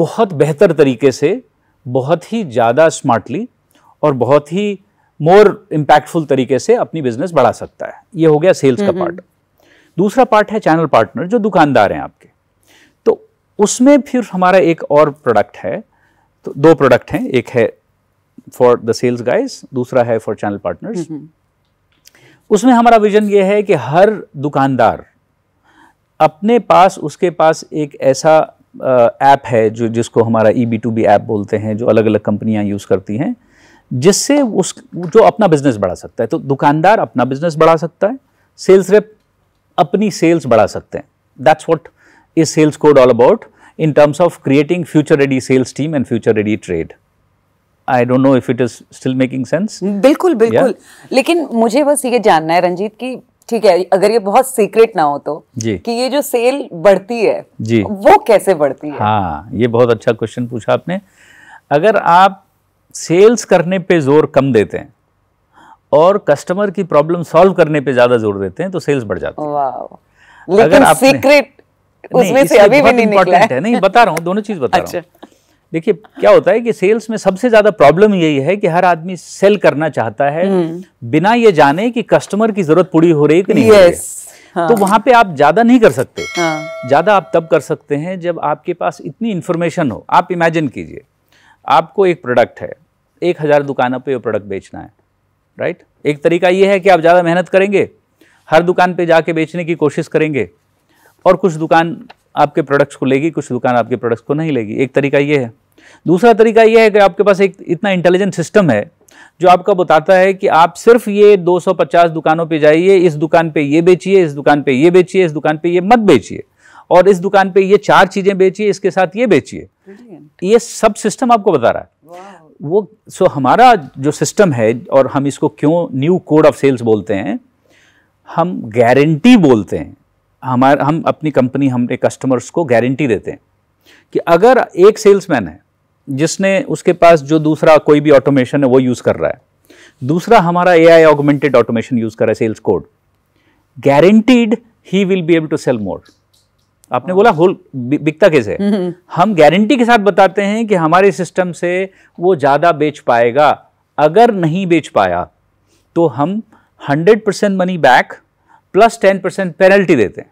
S1: बहुत बेहतर तरीके से बहुत ही ज़्यादा स्मार्टली और बहुत ही मोर इम्पैक्टफुल तरीके से अपनी बिजनेस बढ़ा सकता है ये हो गया सेल्स का पार्ट हम्म। दूसरा पार्ट है चैनल पार्टनर जो दुकानदार हैं आपके तो उसमें फिर हमारा एक और प्रोडक्ट है तो दो प्रोडक्ट हैं एक है फॉर द सेल्स गाइस दूसरा है फॉर चैनल पार्टनर्स उसमें हमारा विजन ये है कि हर दुकानदार अपने पास उसके पास एक ऐसा ऐप है जो जिसको हमारा E B to B app बोलते हैं जो अलग अलग कंपनियां यूज़ करती हैं जिससे उस जो अपना बिजनेस बढ़ा सकता है तो दुकानदार अपना बिजनेस बढ़ा सकता है सेल्स रेप अपनी सेल्स बढ़ा सकते हैं that's what is sales code all about in terms of creating future ready sales team and future ready trade I don't know if it is still making sense बिल्कुल बिल्कुल
S2: yeah? लेकिन मुझे बस ये जानना है रंजीत की ठीक है अगर ये बहुत सीक्रेट ना हो तो जी कि ये जो सेल बढ़ती है जी वो कैसे बढ़ती है
S1: हाँ ये बहुत अच्छा क्वेश्चन पूछा आपने अगर आप सेल्स करने पे जोर कम देते हैं और कस्टमर की प्रॉब्लम सॉल्व करने पे ज्यादा जोर देते हैं तो सेल्स बढ़ जाते
S2: हैं
S1: लेकिन सीक्रेट
S2: उसमें से अभी भी नहीं निकला है नहीं बता रहा हूँ
S1: दोनों चीज बता रहा [LAUGHS] अच्छा। हूँ देखिए क्या होता है कि सेल्स में सबसे ज़्यादा प्रॉब्लम यही है कि हर आदमी सेल करना चाहता है हम्म। बिना ये जाने कि कस्टमर की ज़रूरत पूरी हो रही है कि नहीं yes. हाँ। तो वहां पे आप ज़्यादा नहीं कर सकते हाँ। ज़्यादा आप तब कर सकते हैं जब आपके पास इतनी इन्फॉर्मेशन हो आप इमेजिन कीजिए आपको एक प्रोडक्ट है एक हज़ार दुकानों पर प्रोडक्ट बेचना है राइट एक तरीका ये है कि आप ज़्यादा मेहनत करेंगे हर दुकान पे जाके बेचने की कोशिश करेंगे और कुछ दुकान आपके प्रोडक्ट्स को लेगी कुछ दुकान आपके प्रोडक्ट्स को नहीं लेगी एक तरीका ये है दूसरा तरीका यह है कि आपके पास एक इतना इंटेलिजेंट सिस्टम है जो आपका बताता है कि आप सिर्फ ये 250 दुकानों पे जाइए इस दुकान पे ये बेचिए इस दुकान पे ये बेचिए इस दुकान पे ये मत बेचिए और इस दुकान पे ये चार चीज़ें बेचिए इसके साथ ये बेचिए ये सब सिस्टम आपको बता रहा है वो सो हमारा जो सिस्टम है और हम इसको क्यों न्यू कोड ऑफ सेल्स बोलते हैं हम गारंटी बोलते हैं हमारे हम अपनी कंपनी हमने कस्टमर्स को गारंटी देते हैं कि अगर एक सेल्समैन है जिसने उसके पास जो दूसरा कोई भी ऑटोमेशन है वो यूज़ कर रहा है दूसरा हमारा A I augmented automation use कर रहा है sales code guaranteed he will be able to sell more आपने बोला होल बिकता कैसे हम्म, हम्म। हम गारंटी के साथ बताते हैं कि हमारे सिस्टम से वो ज़्यादा बेच पाएगा अगर नहीं बेच पाया तो हम 100 percent money back plus 10 percent penalty देते हैं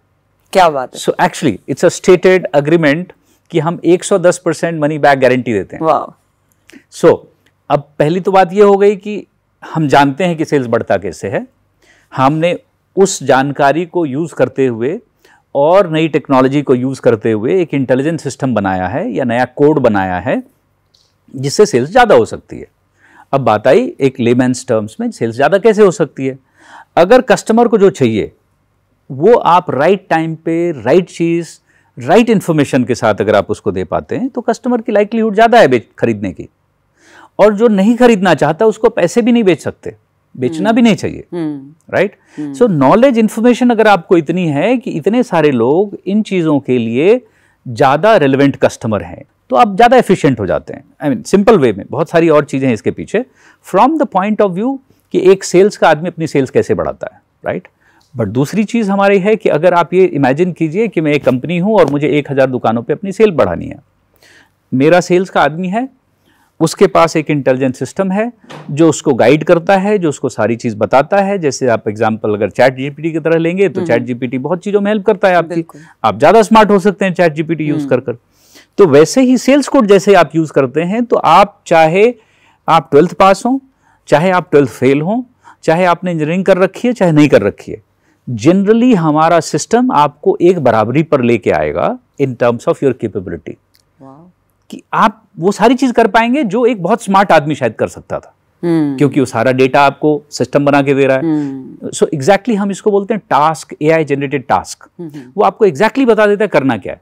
S1: क्या बात है so actually it's a stated agreement कि हम 110 परसेंट मनी बैक गारंटी देते हैं सो so, अब पहली तो बात यह हो गई कि हम जानते हैं कि सेल्स बढ़ता कैसे है हमने उस जानकारी को यूज़ करते हुए और नई टेक्नोलॉजी को यूज़ करते हुए एक इंटेलिजेंस सिस्टम बनाया है या नया कोड बनाया है जिससे सेल्स ज़्यादा हो सकती है अब बात आई एक लेमेंस टर्म्स में सेल्स ज़्यादा कैसे हो सकती है अगर कस्टमर को जो चाहिए वो आप राइट टाइम पे राइट चीज़ राइट right इन्फॉर्मेशन के साथ अगर आप उसको दे पाते हैं तो कस्टमर की लाइकलीहुड ज़्यादा है बेच खरीदने की और जो नहीं खरीदना चाहता उसको पैसे भी नहीं बेच सकते बेचना हम्म। भी नहीं चाहिए राइट सो नॉलेज इन्फॉर्मेशन अगर आपको इतनी है कि इतने सारे लोग इन चीज़ों के लिए ज़्यादा रेलिवेंट कस्टमर हैं तो आप ज़्यादा एफिशिएंट हो जाते हैं आई मीन सिंपल वे में बहुत सारी और चीज़ें हैं इसके पीछे from the point of view कि एक सेल्स का आदमी अपनी सेल्स कैसे बढ़ाता है राइट right? बट दूसरी चीज़ हमारी है कि अगर आप ये इमेजिन कीजिए कि मैं एक कंपनी हूँ और मुझे एक हज़ार दुकानों पे अपनी सेल बढ़ानी है मेरा सेल्स का आदमी है उसके पास एक इंटेलिजेंट सिस्टम है जो उसको गाइड करता है जो उसको सारी चीज़ बताता है जैसे आप एग्जाम्पल अगर चैट जीपीटी की तरह लेंगे तो चैट हम्म। जीपीटी बहुत चीज़ों में हेल्प करता है आपकी आप ज़्यादा स्मार्ट हो सकते हैं चैट जीपीटी यूज़ कर कर तो वैसे ही सेल्स कोड जैसे आप यूज़ करते हैं तो आप चाहे आप ट्वेल्थ पास हों चाहे आप ट्वेल्थ फेल हों चाहे आपने इंजीनियरिंग कर रखी है चाहे नहीं कर रखी है जनरली हमारा सिस्टम आपको एक बराबरी पर लेके आएगा in terms of your capability कि आप वो सारी चीज कर पाएंगे जो एक बहुत स्मार्ट आदमी शायद कर सकता था Hmm. क्योंकि वो सारा डेटा आपको सिस्टम बना के दे रहा है so hmm. Exactly so exactly हम इसको बोलते हैं task A I generated task वो आपको एग्जैक्टली exactly बता देता है करना क्या है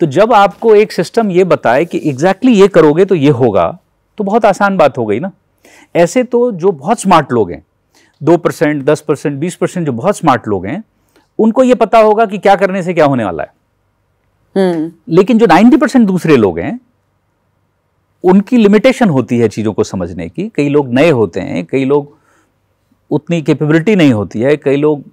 S1: तो जब आपको एक सिस्टम ये बताए कि एग्जैक्टली exactly ये करोगे तो ये होगा तो बहुत आसान बात हो गई ना ऐसे तो जो बहुत स्मार्ट लोग हैं दो परसेंट दस परसेंट बीस परसेंट जो बहुत स्मार्ट लोग हैं उनको ये पता होगा कि क्या करने से क्या होने वाला है हम्म। लेकिन जो नाइन्टी परसेंट दूसरे लोग हैं उनकी लिमिटेशन होती है चीज़ों को समझने की कई लोग नए होते हैं कई लोग उतनी कैपेबिलिटी नहीं होती है कई लोग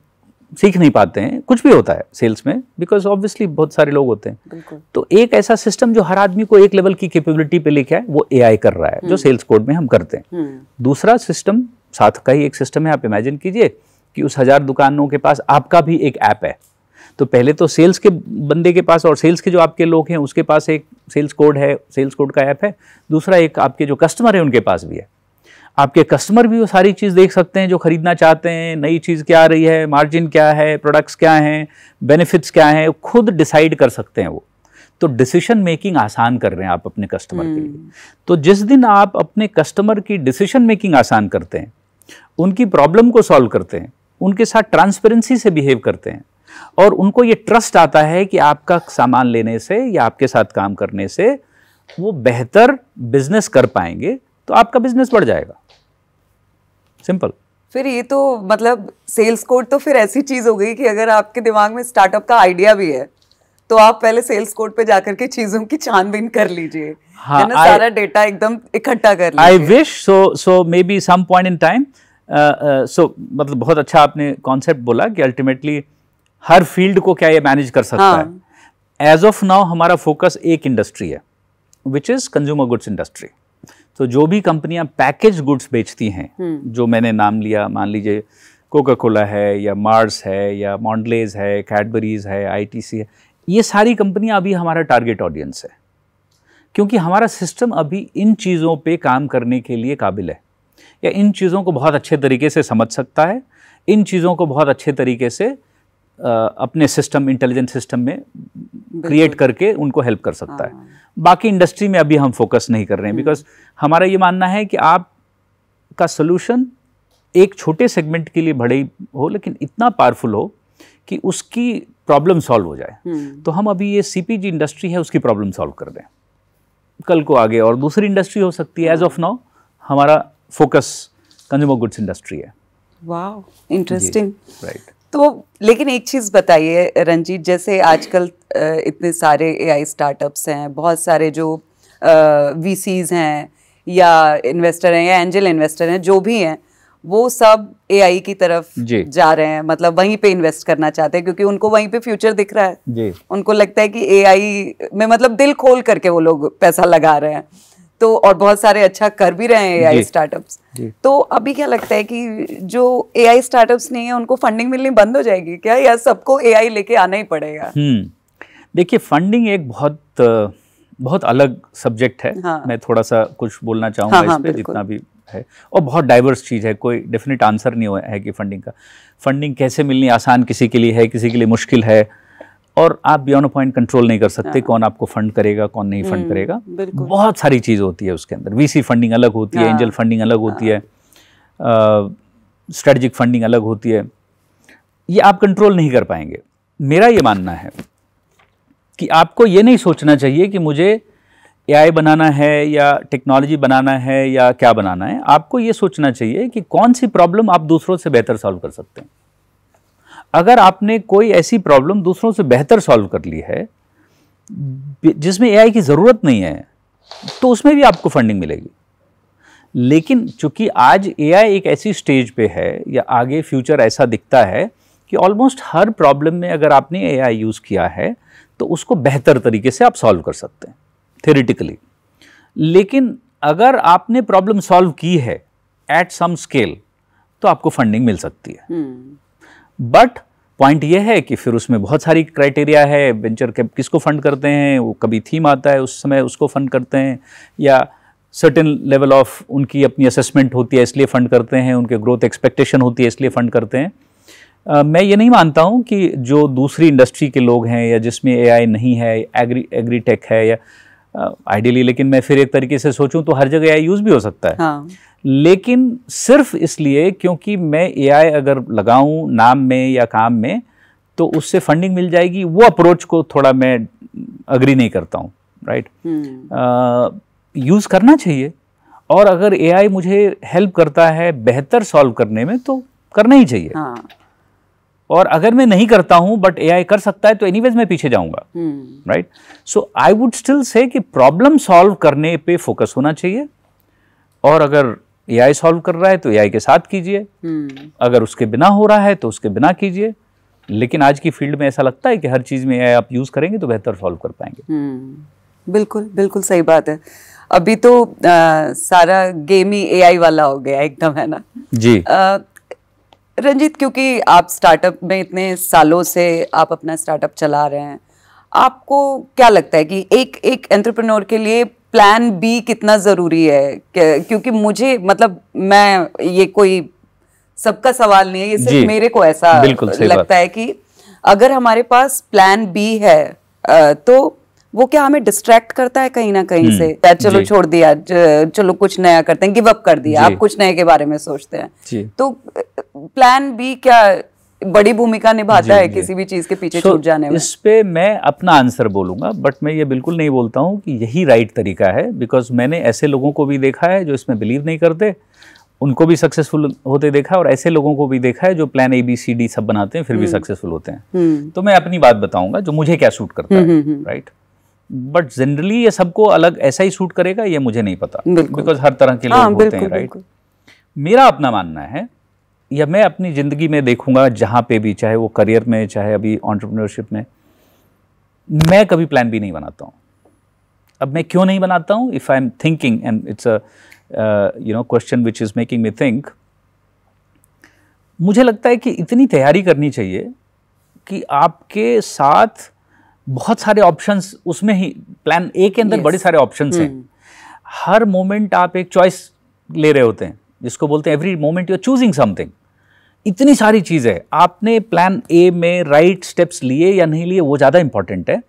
S1: सीख नहीं पाते हैं कुछ भी होता है सेल्स में बिकॉज ऑब्वियसली बहुत सारे लोग होते हैं तो एक ऐसा सिस्टम जो हर आदमी को एक लेवल की कैपेबिलिटी पे लेके आए वो एआई कर रहा है जो सेल्स हम्म। कोड में हम करते हैं हम्म। दूसरा सिस्टम साथ का ही एक सिस्टम है आप इमेजिन कीजिए कि उस हज़ार दुकानों के पास आपका भी एक ऐप है तो पहले तो सेल्स के बंदे के पास और सेल्स के जो आपके लोग हैं उसके पास एक सेल्स कोड है सेल्स कोड का ऐप है दूसरा एक आपके जो कस्टमर है उनके पास भी है आपके कस्टमर भी वो सारी चीज़ देख सकते हैं जो ख़रीदना चाहते हैं नई चीज़ क्या आ रही है मार्जिन क्या है प्रोडक्ट्स क्या हैं बेनिफिट्स क्या हैं खुद डिसाइड कर सकते हैं वो तो डिसीजन मेकिंग आसान कर रहे हैं आप अपने कस्टमर के लिए हम्म। तो जिस दिन आप अपने कस्टमर की डिसीजन मेकिंग आसान करते हैं उनकी प्रॉब्लम को सॉल्व करते हैं उनके साथ ट्रांसपेरेंसी से बिहेव करते हैं और उनको ये ट्रस्ट आता है कि आपका सामान लेने से या आपके साथ काम करने से वो बेहतर बिजनेस कर पाएंगे तो आपका बिजनेस बढ़ जाएगा सिंपल
S2: फिर ये तो मतलब सेल्स कोड तो फिर ऐसी चीज़ हो गई कि अगर आपके दिमाग में स्टार्टअप का आइडिया भी है तो आप पहले सेल्स कोर्ट पे जाकर के चीजों की छानबीन कर लीजिए हाँ, ना सारा डेटा एकदम इकट्ठा कर I
S1: wish so so maybe some point in time so मतलब बहुत अच्छा आपने कॉन्सेप्ट बोला कि अल्टीमेटली हर फील्ड को क्या ये मैनेज कर सकता हाँ. है एज ऑफ नाउ हमारा फोकस एक इंडस्ट्री है which is consumer goods industry तो जो भी कंपनियां पैकेज गुड्स बेचती हैं हम्म। जो मैंने नाम लिया मान लीजिए कोका कोला है या मार्स है या मॉन्डलेज है कैडबरीज है आईटीसी है ये सारी कंपनियां अभी हमारा टारगेट ऑडियंस है क्योंकि हमारा सिस्टम अभी इन चीज़ों पे काम करने के लिए काबिल है या इन चीज़ों को बहुत अच्छे तरीके से समझ सकता है इन चीज़ों को बहुत अच्छे तरीके से अपने सिस्टम इंटेलिजेंट सिस्टम में क्रिएट करके उनको हेल्प कर सकता है हाँ। बाकी इंडस्ट्री में अभी हम फोकस नहीं कर रहे हैं बिकॉज हम्म। हमारा ये मानना है कि आप का सोल्यूशन एक छोटे सेगमेंट के लिए बड़े हो लेकिन इतना पावरफुल हो कि उसकी प्रॉब्लम सॉल्व हो जाए हम्म। तो हम अभी ये सीपीजी इंडस्ट्री है उसकी प्रॉब्लम सॉल्व कर दें कल को आगे और दूसरी इंडस्ट्री हो सकती है एज ऑफ नाउ हमारा फोकस कंज्यूमर गुड्स इंडस्ट्री है
S2: वाह इंटरेस्टिंग राइट तो लेकिन एक चीज़ बताइए रंजीत जैसे आजकल इतने सारे एआई स्टार्टअप्स हैं बहुत सारे जो वीसीज हैं या इन्वेस्टर हैं या एंजल इन्वेस्टर हैं जो भी हैं वो सब एआई की तरफ जा रहे हैं मतलब वहीं पे इन्वेस्ट करना चाहते हैं क्योंकि उनको वहीं पे फ्यूचर दिख रहा है जी। उनको लगता है कि एआई में मतलब दिल खोल करके वो लोग पैसा लगा रहे हैं तो और बहुत सारे अच्छा कर भी रहे हैं एआई स्टार्टअप्स तो अभी क्या लगता है कि जो एआई स्टार्टअप्स नहीं है उनको फंडिंग मिलनी बंद हो जाएगी क्या या सबको एआई लेके आना ही पड़ेगा
S1: हम्म। देखिए फंडिंग एक बहुत बहुत अलग सब्जेक्ट है हाँ। मैं थोड़ा सा कुछ बोलना चाहूंगा हाँ, इस हाँ, पे जितना भी है और बहुत डाइवर्स चीज़ है कोई डेफिनेट आंसर नहीं है कि फंडिंग का फंडिंग कैसे मिलनी आसान किसी के लिए है किसी के लिए मुश्किल है और आप बियॉन्ड पॉइंट कंट्रोल नहीं कर सकते हाँ। कौन आपको फंड करेगा कौन नहीं फंड हम्म, करेगा बहुत सारी चीज़ होती है उसके अंदर वीसी फंडिंग अलग होती है एंजल हाँ। फंडिंग अलग होती है स्ट्रेटजिक हाँ। फंडिंग अलग होती है ये आप कंट्रोल नहीं कर पाएंगे मेरा ये मानना है कि आपको ये नहीं सोचना चाहिए कि मुझे एआई बनाना है या टेक्नोलॉजी बनाना है या क्या बनाना है आपको ये सोचना चाहिए कि कौन सी प्रॉब्लम आप दूसरों से बेहतर सॉल्व कर सकते हैं अगर आपने कोई ऐसी प्रॉब्लम दूसरों से बेहतर सॉल्व कर ली है जिसमें एआई की ज़रूरत नहीं है तो उसमें भी आपको फंडिंग मिलेगी लेकिन चूंकि आज एआई एक ऐसी स्टेज पे है या आगे फ्यूचर ऐसा दिखता है कि ऑलमोस्ट हर प्रॉब्लम में अगर आपने एआई यूज़ किया है तो उसको बेहतर तरीके से आप सॉल्व कर सकते हैं थेरिटिकली लेकिन अगर आपने प्रॉब्लम सॉल्व की है एट सम स्केल तो आपको फंडिंग मिल सकती है बट पॉइंट यह है कि फिर उसमें बहुत सारी क्राइटेरिया है वेंचर कैप किसको फंड करते हैं वो कभी थीम आता है उस समय उसको फंड करते हैं या सर्टेन लेवल ऑफ उनकी अपनी असेसमेंट होती है इसलिए फंड करते हैं उनके ग्रोथ एक्सपेक्टेशन होती है इसलिए फंड करते हैं Uh, मैं ये नहीं मानता हूँ कि जो दूसरी इंडस्ट्री के लोग हैं या जिसमें एआई नहीं है एग्री एग्री टेक है या आइडियली लेकिन मैं फिर एक तरीके से सोचूं तो हर जगह एआई यूज़ भी हो सकता है हाँ। लेकिन सिर्फ इसलिए क्योंकि मैं एआई अगर लगाऊं नाम में या काम में तो उससे फंडिंग मिल जाएगी वो अप्रोच को थोड़ा मैं अग्री नहीं करता हूँ राइट यूज़ करना चाहिए और अगर एआई मुझे हेल्प करता है बेहतर सॉल्व करने में तो करना ही चाहिए हाँ। और अगर मैं नहीं करता हूं बट ए कर सकता है तो एनीवेज मैं पीछे जाऊंगा right so I would still say कि प्रॉब्लम सॉल्व करने पे फोकस होना चाहिए और अगर ए आई सॉल्व कर रहा है तो ए के साथ कीजिए hmm. अगर उसके बिना हो रहा है तो उसके बिना कीजिए लेकिन आज की फील्ड में ऐसा लगता है कि हर चीज़ में ए आप यूज़ करेंगे तो बेहतर सॉल्व कर पाएंगे
S2: hmm. बिल्कुल बिल्कुल सही बात है अभी तो आ, सारा गेम ही एआई वाला हो गया एकदम है ना जी आ, रंजीत क्योंकि आप स्टार्टअप में इतने सालों से आप अपना स्टार्टअप चला रहे हैं आपको क्या लगता है कि एक एक एंट्रप्रनोर के लिए प्लान बी कितना ज़रूरी है क्योंकि मुझे मतलब मैं ये कोई सबका सवाल नहीं है ये सिर्फ मेरे को ऐसा लगता है कि अगर हमारे पास प्लान बी है तो वो क्या हमें डिस्ट्रैक्ट करता है कहीं ना कहीं हम्म, से तो चलो छोड़ दिया चलो कुछ नया करते हैं गिवअप कर दिया आप कुछ नए के बारे में सोचते हैं तो प्लान बी क्या बड़ी भूमिका निभाता है किसी भी चीज के पीछे छूट so, जाने में
S1: इस पे मैं अपना आंसर बोलूंगा बट मैं ये बिल्कुल नहीं बोलता हूँ कि यही राइट तरीका है बिकॉज मैंने ऐसे लोगों को भी देखा है जो इसमें बिलीव नहीं करते उनको भी सक्सेसफुल होते देखा और ऐसे लोगों को भी देखा है जो plan A B C D सब बनाते हैं फिर भी सक्सेसफुल हम्म। होते हैं हम्म। तो मैं अपनी बात बताऊंगा जो मुझे क्या सूट करता है राइट right? बट जनरली ये सबको अलग ऐसा ही सूट करेगा ये मुझे नहीं पता बिकॉज हर तरह के लोग हाँ, होते हैं राइट मेरा अपना मानना है या मैं अपनी ज़िंदगी में देखूंगा जहां पे भी चाहे वो करियर में चाहे अभी ऑन्टरप्रनरशिप में मैं कभी प्लान भी नहीं बनाता हूँ अब मैं क्यों नहीं बनाता हूँ if I am thinking and it's a you know question which is making me think मुझे लगता है कि इतनी तैयारी करनी चाहिए कि आपके साथ बहुत सारे ऑप्शन उसमें ही प्लान ए के अंदर बड़े सारे ऑप्शन हैं हम्म। हर मोमेंट आप एक चॉइस ले रहे होते हैं जिसको बोलते हैं every moment you are choosing something इतनी सारी चीज़ है आपने प्लान ए में राइट right स्टेप्स लिए या नहीं लिए वो ज़्यादा इंपॉर्टेंट है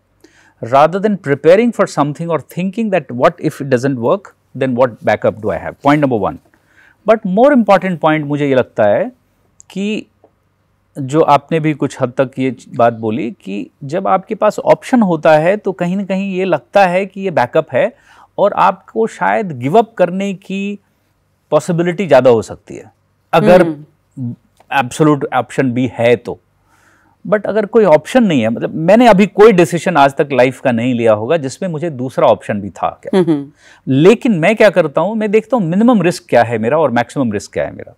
S1: rather than preparing for something और thinking that what if it doesn't work then what backup do I have point number one but more important point मुझे ये लगता है कि जो आपने भी कुछ हद तक ये बात बोली कि जब आपके पास ऑप्शन होता है तो कहीं ना कहीं ये लगता है कि ये बैकअप है और आपको शायद गिवअप करने की पॉसिबिलिटी ज़्यादा हो सकती है अगर एब्सोलूट ऑप्शन भी है तो बट अगर कोई ऑप्शन नहीं है मतलब मैंने अभी कोई डिसीजन आज तक लाइफ का नहीं लिया होगा जिसमें मुझे दूसरा ऑप्शन भी था क्या हम्म, हम्म। लेकिन मैं क्या करता हूँ मैं देखता हूँ मिनिमम रिस्क क्या है मेरा और मैक्सिमम रिस्क क्या है मेरा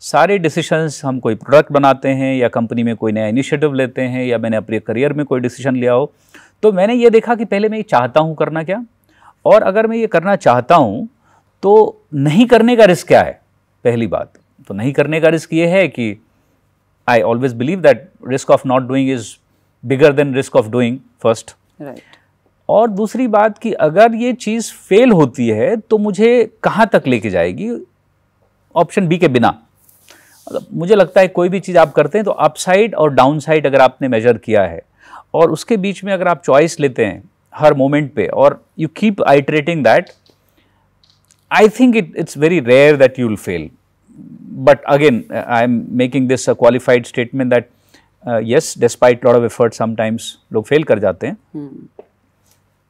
S1: सारे डिसीशंस हम कोई प्रोडक्ट बनाते हैं या कंपनी में कोई नया इनिशिएटिव लेते हैं या मैंने अपने करियर में कोई डिसीजन लिया हो तो मैंने ये देखा कि पहले मैं ये चाहता हूँ करना क्या और अगर मैं ये करना चाहता हूँ तो नहीं करने का रिस्क क्या है पहली बात तो नहीं करने का रिस्क ये है कि I always believe that risk of not doing is bigger than risk of doing first और दूसरी बात कि अगर ये चीज़ फेल होती है तो मुझे कहाँ तक लेके जाएगी ऑप्शन बी के बिना मतलब मुझे लगता है कोई भी चीज़ आप करते हैं तो अपसाइड और डाउनसाइड अगर आपने मेजर किया है और उसके बीच में अगर आप चॉइस लेते हैं हर मोमेंट पे और you keep iterating that I think it it's very rare that you will fail but again I am making this qualified statement that yes despite lot of effort sometimes लोग फेल कर जाते हैं
S2: hmm.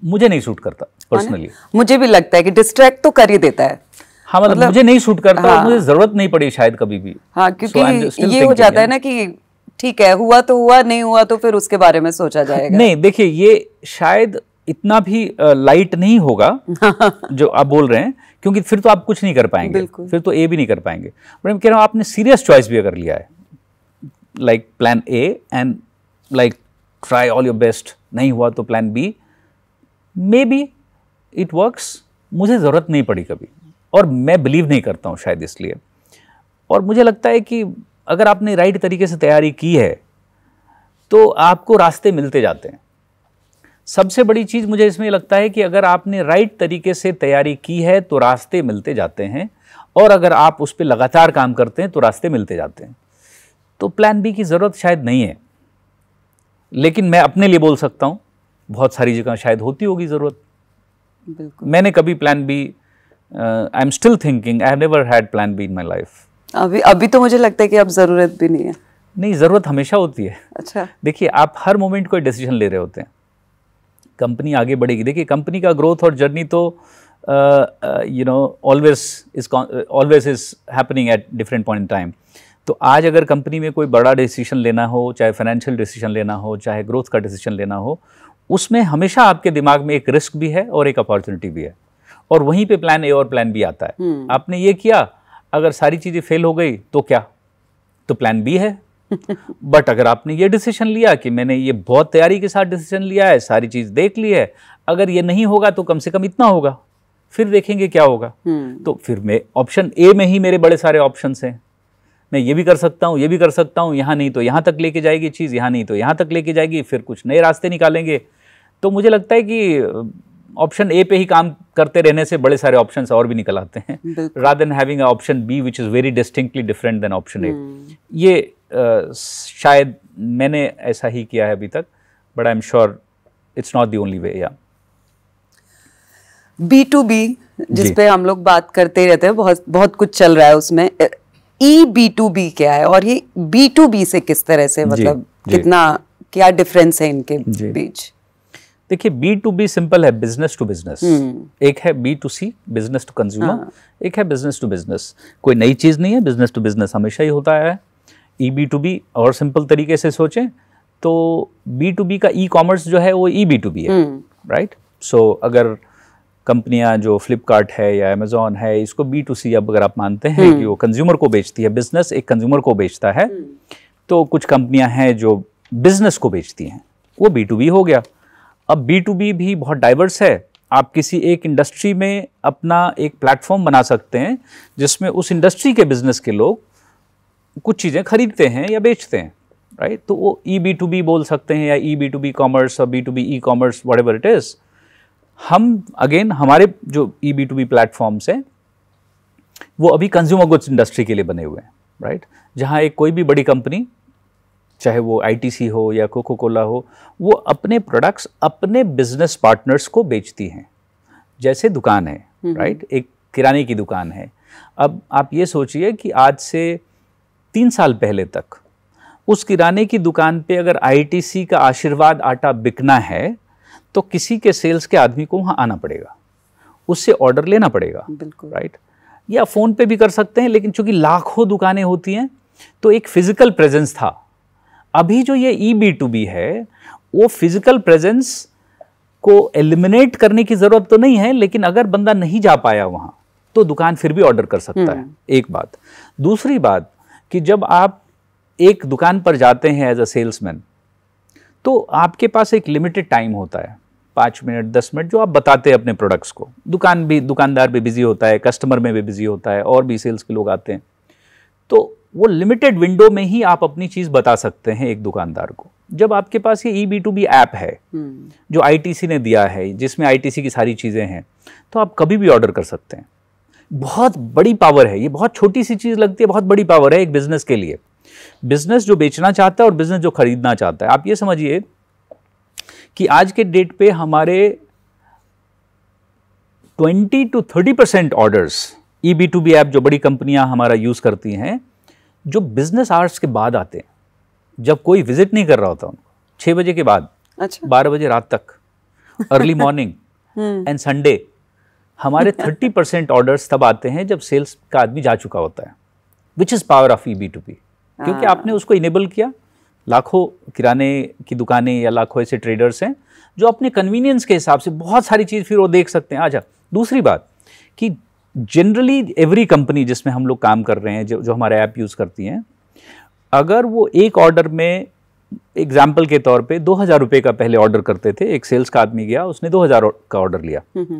S1: मुझे नहीं सूट करता पर्सनली
S2: मुझे भी लगता है कि डिस्ट्रैक्ट तो कर ही देता है हाँ मतलब, मतलब मुझे नहीं सूट करता हाँ, मुझे
S1: जरूरत नहीं पड़ी शायद कभी भी हाँ क्योंकि so, ये हो जाता है ना
S2: कि ठीक है हुआ तो हुआ नहीं हुआ तो फिर उसके बारे में सोचा जाएगा नहीं
S1: देखिए ये शायद इतना भी लाइट नहीं होगा [LAUGHS] जो आप बोल रहे हैं क्योंकि फिर तो आप कुछ नहीं कर पाएंगे फिर तो ए भी नहीं कर पाएंगे बट मैं कह रहा हूँ आपने सीरियस चॉइस भी अगर लिया है like plan A and like try all your best नहीं हुआ तो plan B maybe it works मुझे ज़रूरत नहीं पड़ी कभी और मैं बिलीव नहीं करता हूँ शायद इसलिए और मुझे लगता है कि अगर आपने राइट तरीके से तैयारी की है तो आपको रास्ते मिलते जाते हैं सबसे बड़ी चीज़ मुझे इसमें लगता है कि अगर आपने राइट तरीके से तैयारी की है तो रास्ते मिलते जाते हैं और अगर आप उस पर लगातार काम करते हैं तो रास्ते मिलते जाते हैं तो प्लान बी की ज़रूरत शायद नहीं है लेकिन मैं अपने लिए बोल सकता हूँ बहुत सारी जगह शायद होती होगी ज़रूरत मैंने कभी plan B I am still thinking I have never had plan B in my
S2: अभी अभी तो मुझे लगता
S1: है कि अब ज़रूरत भी नहीं है नहीं ज़रूरत हमेशा होती है अच्छा देखिए आप हर मोमेंट कोई डिसीजन ले रहे होते हैं कंपनी आगे बढ़ेगी देखिए कंपनी का ग्रोथ और जर्नी तो you know always is always is happening at different point in time तो आज अगर कंपनी में कोई बड़ा डिसीजन लेना हो चाहे फाइनेंशियल डिसीजन लेना हो चाहे ग्रोथ का डिसीजन लेना हो उसमें हमेशा आपके दिमाग में एक रिस्क भी है और एक अपॉर्चुनिटी भी है और वहीं पे प्लान ए और प्लान बी आता है हम्म। आपने ये किया अगर सारी चीज़ें फेल हो गई तो क्या तो प्लान बी है बट [LAUGHS] अगर आपने ये डिसीजन लिया कि मैंने ये बहुत तैयारी के साथ डिसीजन लिया है सारी चीज़ देख ली है अगर ये नहीं होगा तो कम से कम इतना होगा फिर देखेंगे क्या होगा हम्म। तो फिर मैं ऑप्शन ए में ही मेरे बड़े सारे ऑप्शन हैं मैं ये भी कर सकता हूँ ये भी कर सकता हूँ यहाँ नहीं तो यहाँ तक लेके जाएगी चीज़ यहाँ नहीं तो यहाँ तक लेके जाएगी फिर कुछ नए रास्ते निकालेंगे तो मुझे लगता है कि ऑप्शन ए पे ही काम करते रहने से बड़े सारे ऑप्शंस और भी निकल आते हैं rather than having option B which is very distinctly different than option A ये आ, शायद मैंने ऐसा ही किया है अभी तक but I am sure it's not the only way या
S2: बी टू बी जिसपे हम लोग बात करते रहते हैं बहुत बहुत कुछ चल रहा है उसमें ई बी टू बी क्या है और ये बी टू बी से किस तरह से मतलब जी, कितना क्या डिफरेंस है इनके बीच
S1: देखिए बी टू बी सिंपल है बिजनेस टू बिजनेस एक है B to C business to consumer एक है बिजनेस टू बिजनेस कोई नई चीज़ नहीं है बिजनेस टू बिजनेस हमेशा ही होता है ई बी टू बी और सिंपल तरीके से सोचें तो बी टू बी का ई कॉमर्स जो है वो ई बी टू बी है right hmm. So right? so, अगर कंपनियां जो फ्लिपकार्ट है या अमेजोन है इसको बी टू सी अब अगर आप मानते हैं हम्म। कि वो कंज्यूमर को बेचती है बिजनेस एक कंज्यूमर को बेचता है हम्म। तो कुछ कंपनियां हैं जो बिजनेस को बेचती हैं वो बी टू बी हो गया अब बी टू बी भी बहुत डाइवर्स है आप किसी एक इंडस्ट्री में अपना एक प्लेटफॉर्म बना सकते हैं जिसमें उस इंडस्ट्री के बिजनेस के लोग कुछ चीज़ें खरीदते हैं या बेचते हैं राइट तो वो ई बी टू बी बोल सकते हैं या E B to B commerce और B to B E commerce whatever it is हम अगेन हमारे जो E B to B platforms हैं वो अभी कंज्यूमर गुड्स इंडस्ट्री के लिए बने हुए हैं राइट जहाँ एक कोई भी बड़ी कंपनी चाहे वो आईटीसी हो या कोको कोला हो वो अपने प्रोडक्ट्स अपने बिजनेस पार्टनर्स को बेचती हैं जैसे दुकान है राइट हम्म, हम्म। एक किराने की दुकान है अब आप ये सोचिए कि आज से तीन साल पहले तक उस किराने की दुकान पे अगर आईटीसी का आशीर्वाद आटा बिकना है तो किसी के सेल्स के आदमी को वहाँ आना पड़ेगा उससे ऑर्डर लेना पड़ेगा बिल्कुल राइट या फ़ोन पे भी कर सकते हैं लेकिन चूंकि लाखों दुकानें होती हैं तो एक फ़िज़िकल प्रेजेंस था अभी जो ये ई बी टू बी है वो फिजिकल प्रेजेंस को एलिमिनेट करने की ज़रूरत तो नहीं है लेकिन अगर बंदा नहीं जा पाया वहां तो दुकान फिर भी ऑर्डर कर सकता है हम्म। एक बात दूसरी बात कि जब आप एक दुकान पर जाते हैं एज अ सेल्समैन तो आपके पास एक लिमिटेड टाइम होता है पाँच मिनट दस मिनट जो आप बताते हैं अपने प्रोडक्ट्स को दुकान भी दुकानदार भी बिज़ी होता है कस्टमर में भी बिज़ी होता है और भी सेल्स के लोग आते हैं तो वो लिमिटेड विंडो में ही आप अपनी चीज़ बता सकते हैं एक दुकानदार को जब आपके पास ये E B to B app है हम्म। जो आईटीसी ने दिया है जिसमें आईटीसी की सारी चीज़ें हैं तो आप कभी भी ऑर्डर कर सकते हैं बहुत बड़ी पावर है ये बहुत छोटी सी चीज़ लगती है बहुत बड़ी पावर है एक बिज़नेस के लिए बिज़नेस जो बेचना चाहता है और बिज़नेस जो ख़रीदना चाहता है आप ये समझिए कि आज के डेट पे हमारे 20 to 30 percent orders E B to B app जो बड़ी कंपनियां हमारा यूज़ करती हैं जो बिजनेस आवर्स के बाद आते हैं जब कोई विजिट नहीं कर रहा होता उनको छः बजे के बाद अच्छा बारह बजे रात तक अर्ली मॉर्निंग एंड संडे हमारे थर्टी परसेंट ऑर्डर्स तब आते हैं जब सेल्स का आदमी जा चुका होता है which is power of E B to B क्योंकि हाँ। आपने उसको इनेबल किया लाखों किराने की दुकानें या लाखों ऐसे ट्रेडर्स हैं जो अपने कन्वीनियंस के हिसाब से बहुत सारी चीज़ फिर वो देख सकते हैं अच्छा दूसरी बात कि जनरली एवरी कंपनी जिसमें हम लोग काम कर रहे हैं जो जो हमारा ऐप यूज़ करती हैं अगर वो एक ऑर्डर में एग्जाम्पल के तौर पे दो हज़ार रुपये का पहले ऑर्डर करते थे एक सेल्स का आदमी गया उसने दो हज़ार का ऑर्डर लिया बट हम्म,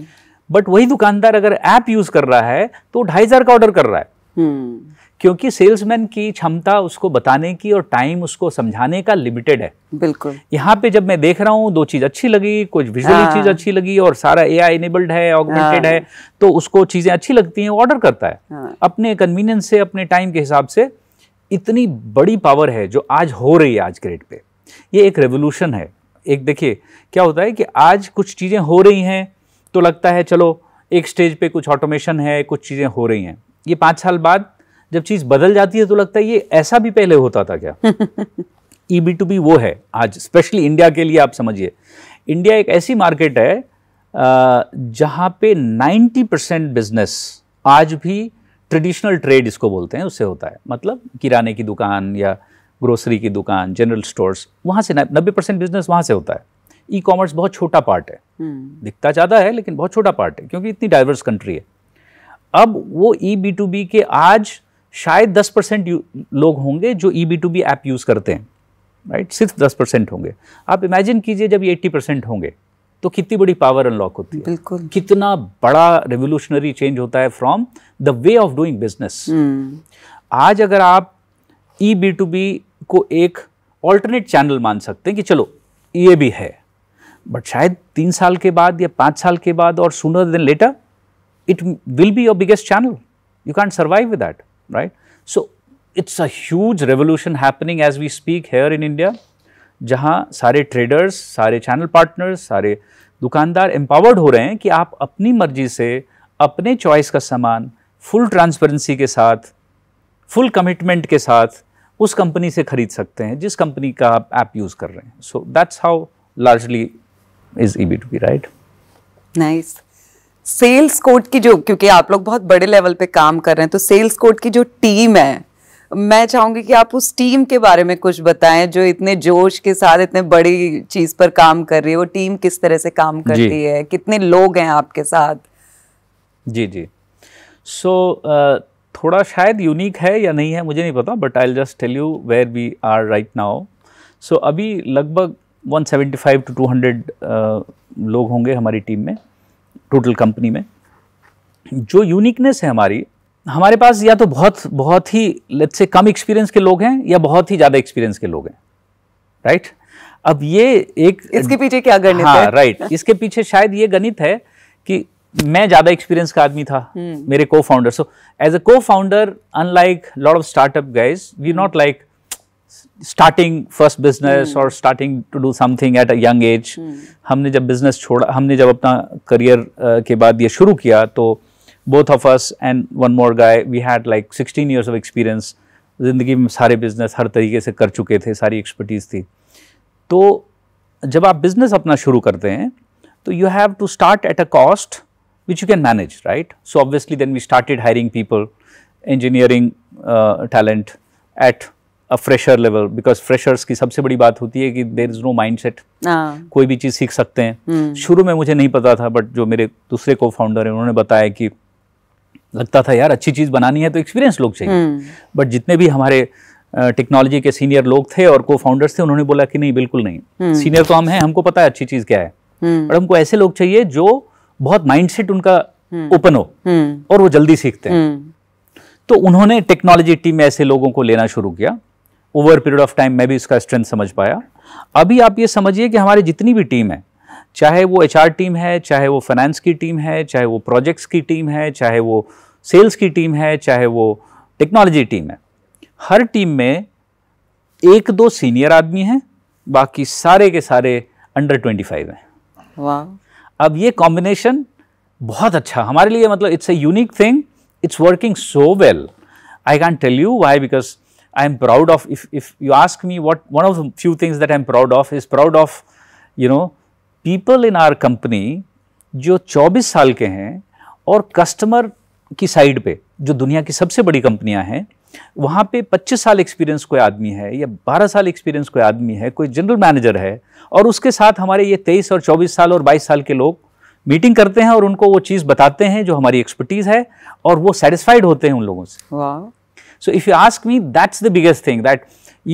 S1: हम्म। वही दुकानदार अगर ऐप यूज़ कर रहा है तो ढाई हज़ार का ऑर्डर कर रहा है हम्म। क्योंकि सेल्समैन की क्षमता उसको बताने की और टाइम उसको समझाने का लिमिटेड है बिल्कुल यहाँ पे जब मैं देख रहा हूँ दो चीज अच्छी लगी कुछ विजुअल हाँ। चीज अच्छी लगी और सारा ए आई एनेबल्ड है ऑगमेंटेड हाँ। है तो उसको चीजें अच्छी लगती हैं ऑर्डर करता है हाँ। अपने कन्वीनियंस से अपने टाइम के हिसाब से इतनी बड़ी पावर है जो आज हो रही है आज के रेट पे ये एक रेवोल्यूशन है एक देखिए क्या होता है कि आज कुछ चीजें हो रही हैं तो लगता है चलो एक स्टेज पे कुछ ऑटोमेशन है कुछ चीजें हो रही हैं ये पांच साल बाद जब चीज़ बदल जाती है तो लगता है ये ऐसा भी पहले होता था क्या ई बी टू बी वो है आज स्पेशली इंडिया के लिए आप समझिए इंडिया एक ऐसी मार्केट है जहां पे 90 परसेंट बिजनेस आज भी ट्रेडिशनल ट्रेड इसको बोलते हैं उससे होता है मतलब किराने की दुकान या ग्रोसरी की दुकान जनरल स्टोर्स वहाँ से नब्बे परसेंट बिजनेस वहाँ से होता है ई कॉमर्स बहुत छोटा पार्ट है हम्म। दिखता ज़्यादा है लेकिन बहुत छोटा पार्ट है क्योंकि इतनी डाइवर्स कंट्री है अब वो ई बी टू बी के आज शायद दस परसेंट लोग होंगे जो E B to B app use करते हैं राइट सिर्फ दस परसेंट होंगे आप इमेजिन कीजिए जब ये एट्टी परसेंट होंगे तो कितनी बड़ी पावर अनलॉक होती है बिल्कुल कितना बड़ा रेवोल्यूशनरी चेंज होता है from the way of doing business आज अगर आप ई बी टू बी को एक ऑल्टरनेट चैनल मान सकते हैं कि चलो ये भी है बट शायद तीन साल के बाद या पाँच साल के बाद और sooner than later it will be your biggest channel. You can't survive with that, right? So, it's a huge revolution happening as we speak here in India, जहाँ सारे traders, सारे channel partners, सारे दुकानदार empowered हो रहे हैं कि आप अपनी मर्जी से अपने choice का सामान full transparency के साथ, full commitment के साथ उस कंपनी से खरीद सकते हैं जिस कंपनी का आप ऐप यूज़ कर रहे हैं so that's how largely is E B to B right
S2: nice sales code की जो क्योंकि आप लोग बहुत बड़े लेवल पे काम कर रहे हैं तो सेल्स कोर्ट की जो टीम है मैं चाहूंगी कि आप उस टीम के बारे में कुछ बताएं जो इतने जोश के साथ इतने बड़ी चीज पर काम कर रही है वो टीम किस तरह से काम करती है कितने लोग हैं आपके साथ
S1: जी जी सो so, uh, थोड़ा शायद यूनिक है या नहीं है मुझे नहीं पता but I just tell you where we are right now so अभी लगभग 175 टू 200 uh, लोग होंगे हमारी टीम में टोटल कंपनी में जो यूनिकनेस है हमारी हमारे पास या तो बहुत बहुत ही लेट से कम एक्सपीरियंस के लोग हैं या बहुत ही ज़्यादा एक्सपीरियंस के लोग हैं राइट अब ये एक इसके पीछे क्या गणित हाँ, है राइट इसके पीछे शायद ये गणित है कि मैं ज़्यादा एक्सपीरियंस का आदमी था हम्म। मेरे को founder so as a cofounder unlike lot of startup guys we not like starting first business और starting to do something at a young age हमने जब बिजनेस छोड़ा हमने जब अपना करियर uh, के बाद ये शुरू किया तो both of us and one more guy we had like sixteen years of experience ज़िंदगी में सारे बिजनेस हर तरीके से कर चुके थे सारी एक्सपर्टीज़ थी तो जब आप बिजनेस अपना शुरू करते हैं तो you have to start at a cost which you can manage right so obviously then we started hiring people engineering talent at a fresher level because freshers की सबसे बड़ी बात होती है कि there is no mindset कोई भी चीज़ सीख सकते हैं हम्म। शुरू में मुझे नहीं पता था बट जो मेरे दूसरे को फाउंडर हैं उन्होंने बताया कि लगता था यार अच्छी चीज़ बनानी है तो एक्सपीरियंस लोग चाहिए बट हम्म। जितने भी हमारे टेक्नोलॉजी के सीनियर लोग थे और को फाउंडर्स थे उन्होंने बोला कि नहीं बिल्कुल नहीं सीनियर हम्म। तो हम हैं हमको पता है अच्छी चीज़ क्या है बट हमको ऐसे लोग चाहिए जो बहुत सेट उनका ओपन हो और वो जल्दी सीखते हैं तो उन्होंने टेक्नोलॉजी टीम में ऐसे लोगों को लेना शुरू किया ओवर पीरियड ऑफ टाइम मैं भी इसका स्ट्रेंथ समझ पाया अभी आप ये समझिए कि हमारी जितनी भी टीम है चाहे वो एच टीम है चाहे वो फाइनेंस की टीम है चाहे वो प्रोजेक्ट्स की टीम है चाहे वो सेल्स की टीम है चाहे वो टेक्नोलॉजी टीम है हर टीम में एक दो सीनियर आदमी हैं बाकी सारे के सारे अंडर ट्वेंटी फाइव हैं
S2: वाह
S1: अब ये कॉम्बिनेशन बहुत अच्छा हमारे लिए मतलब it's a unique thing it's working so well I can tell you why because I am proud of if, if you ask me what one of the few things that I am proud of is proud of you know people in our company जो 24 साल के हैं और कस्टमर की साइड पे जो दुनिया की सबसे बड़ी कंपनियां हैं वहाँ पे 25 साल एक्सपीरियंस कोई आदमी है या 12 साल एक्सपीरियंस कोई आदमी है कोई जनरल मैनेजर है और उसके साथ हमारे ये 23 और 24 साल और 22 साल के लोग मीटिंग करते हैं और उनको वो चीज़ बताते हैं जो हमारी एक्सपर्टीज़ है और वो सेटिस्फाइड होते हैं उन लोगों से so if you ask me that's the biggest thing that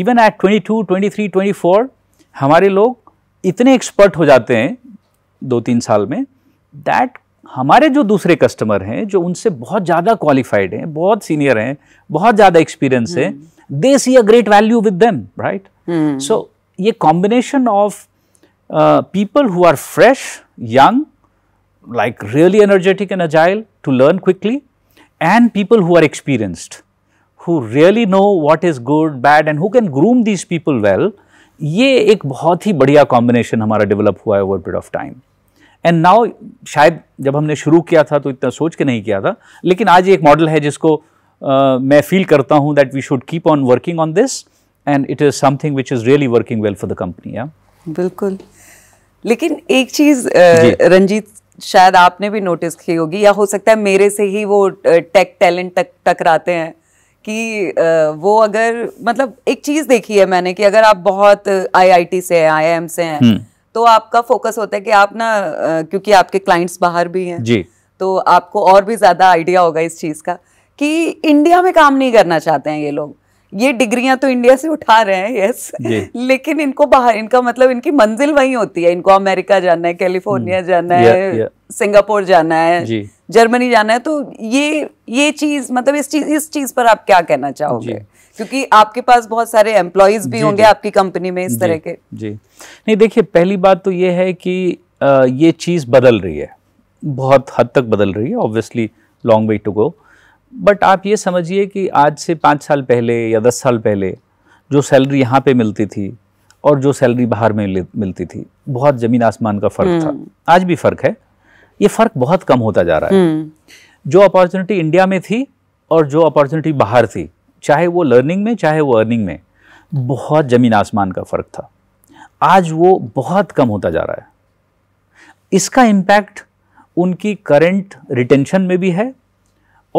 S1: even at 22, 23, 24 हमारे लोग इतने एक्सपर्ट हो जाते हैं दो तीन साल में दैट हमारे जो दूसरे कस्टमर हैं जो उनसे बहुत ज़्यादा क्वालिफाइड हैं बहुत सीनियर हैं बहुत ज़्यादा एक्सपीरियंस है they see a great value with them right so ये combination of people who are fresh young like really energetic and agile to learn quickly and people who are experienced who really know what is good, bad and who can groom these people well, ये एक बहुत ही बढ़िया कॉम्बिनेशन हमारा डेवलप हुआ है over period of time and now शायद जब हमने शुरू किया था तो इतना सोच के नहीं किया था लेकिन आज एक मॉडल है जिसको uh, मैं फील करता हूँ that we should keep on working on this and it is something which is really working well for the company या
S2: बिल्कुल लेकिन एक चीज़ रंजीत शायद आपने भी नोटिस की होगी या हो सकता है मेरे से ही वो टेक टैलेंट तक टकराते हैं कि वो अगर मतलब एक चीज देखी है मैंने कि अगर आप बहुत आईआईटी से हैं आईआईएम से हैं हम्म। तो आपका फोकस होता है कि आप ना क्योंकि आपके क्लाइंट्स बाहर भी हैं जी तो आपको और भी ज्यादा आइडिया होगा इस चीज का कि इंडिया में काम नहीं करना चाहते हैं ये लोग ये डिग्रियां तो इंडिया से उठा रहे हैं यस [LAUGHS] लेकिन इनको बाहर इनका मतलब इनकी मंजिल वही होती है इनको अमेरिका जाना है कैलिफोर्निया हम्म। जाना है सिंगापुर जाना है जर्मनी जाना है तो ये ये चीज मतलब इस चीज इस चीज पर आप क्या कहना चाहोगे क्योंकि आपके पास बहुत सारे एम्प्लॉयज भी होंगे आपकी कंपनी में इस तरह के
S1: जी नहीं देखिए पहली बात तो ये है कि ये चीज़ बदल रही है बहुत हद तक बदल रही है obviously long way to go but आप ये समझिए कि आज से पाँच साल पहले या दस साल पहले जो सैलरी यहाँ पे मिलती थी और जो सैलरी बाहर में मिलती थी बहुत ज़मीन आसमान का फ़र्क था हम्म। आज भी फ़र्क है ये फ़र्क बहुत कम होता जा रहा है हम्म। जो अपॉर्चुनिटी इंडिया में थी और जो अपॉर्चुनिटी बाहर थी चाहे वो लर्निंग में चाहे वो अर्निंग में बहुत ज़मीन आसमान का फ़र्क था आज वो बहुत कम होता जा रहा है इसका इम्पैक्ट उनकी करंट रिटेंशन में भी है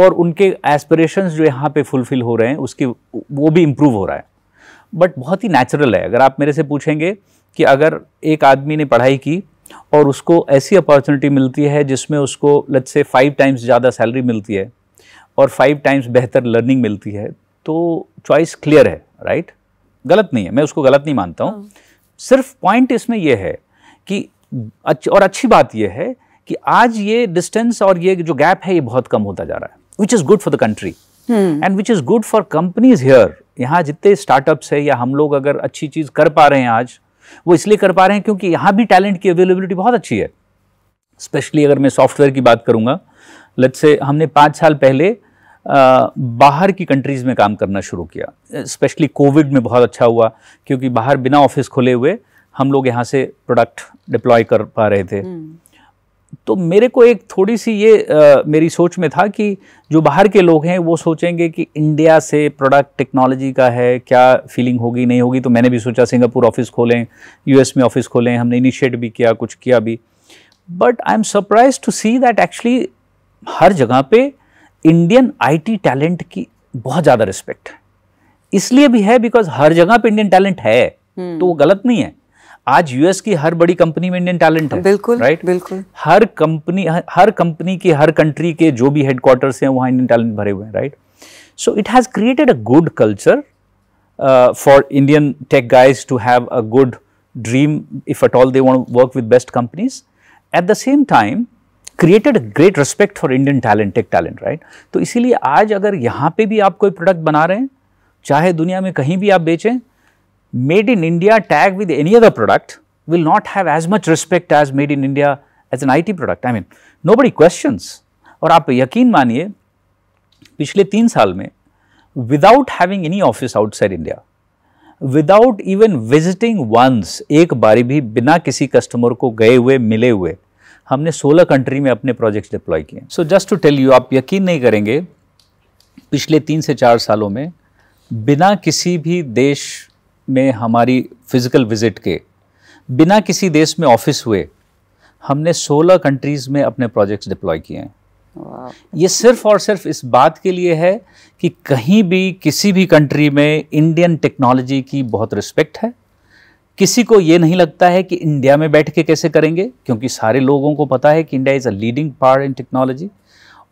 S1: और उनके एस्पिरेशंस जो यहाँ पे फुलफ़िल हो रहे हैं उसकी वो भी इम्प्रूव हो रहा है बट बहुत ही नेचुरल है अगर आप मेरे से पूछेंगे कि अगर एक आदमी ने पढ़ाई की और उसको ऐसी अपॉर्चुनिटी मिलती है जिसमें उसको लत से फाइव टाइम्स ज़्यादा सैलरी मिलती है और फाइव टाइम्स बेहतर लर्निंग मिलती है तो चॉइस क्लियर है राइट गलत नहीं है मैं उसको गलत नहीं मानता हूँ हाँ। सिर्फ पॉइंट इसमें यह है कि अच्छ, और अच्छी बात यह है कि आज ये डिस्टेंस और ये जो गैप है ये बहुत कम होता जा रहा है which is good for the country and which is good for companies here यहाँ जितने स्टार्टअप्स है या हम लोग अगर अच्छी चीज़ कर पा रहे हैं आज वो इसलिए कर पा रहे हैं क्योंकि यहाँ भी टैलेंट की अवेलेबिलिटी बहुत अच्छी है स्पेशली अगर मैं सॉफ्टवेयर की बात करूँगा लेट्स से हमने पाँच साल पहले आ, बाहर की कंट्रीज़ में काम करना शुरू किया स्पेशली कोविड में बहुत अच्छा हुआ क्योंकि बाहर बिना ऑफिस खोले हुए हम लोग यहाँ से प्रोडक्ट डिप्लॉय कर पा रहे थे हम्म। तो मेरे को एक थोड़ी सी ये आ, मेरी सोच में था कि जो बाहर के लोग हैं वो सोचेंगे कि इंडिया से प्रोडक्ट टेक्नोलॉजी का है क्या फीलिंग होगी नहीं होगी तो मैंने भी सोचा सिंगापुर ऑफिस खोलें यूएस में ऑफिस खोलें हमने इनिशिएट भी किया कुछ किया भी but I am surprise to see that actually हर जगह पे इंडियन आईटी टैलेंट की बहुत ज़्यादा रिस्पेक्ट है इसलिए भी है बिकॉज हर जगह पे इंडियन टैलेंट है हम्म। तो वो गलत नहीं है आज यूएस की हर बड़ी कंपनी में इंडियन टैलेंट है बिल्कुल राइट बिल्कुल हर कंपनी हर कंपनी के हर कंट्री के जो भी हेडक्वार्टर्स हैं वहाँ इंडियन टैलेंट भरे हुए हैं right so it has created a good culture for Indian tech guys to have a good dream if at all they want work with best companies at the same time created great respect for Indian talent tech talent right तो इसीलिए आज अगर यहाँ पे भी आप कोई प्रोडक्ट बना रहे हैं चाहे दुनिया में कहीं भी आप बेचें made in India tag with any other product will not have as much respect as made in India as an IT product. I mean, nobody questions. और आप यकीन मानिए पिछले तीन साल में without having any office outside India, without even visiting once, एक बारी भी बिना किसी कस्टमर को गए हुए मिले हुए हमने 16 कंट्री में अपने प्रोजेक्ट्स डिप्लॉय किए so just to tell you आप यकीन नहीं करेंगे पिछले तीन से चार सालों में बिना किसी भी देश में हमारी फिज़िकल विज़िट के बिना किसी देश में ऑफिस हुए हमने 16 कंट्रीज़ में अपने प्रोजेक्ट्स डिप्लॉय किए हैं ये सिर्फ और सिर्फ इस बात के लिए है कि कहीं भी किसी भी कंट्री में इंडियन टेक्नोलॉजी की बहुत रिस्पेक्ट है किसी को ये नहीं लगता है कि इंडिया में बैठ के कैसे करेंगे क्योंकि सारे लोगों को पता है कि India is a leading part in technology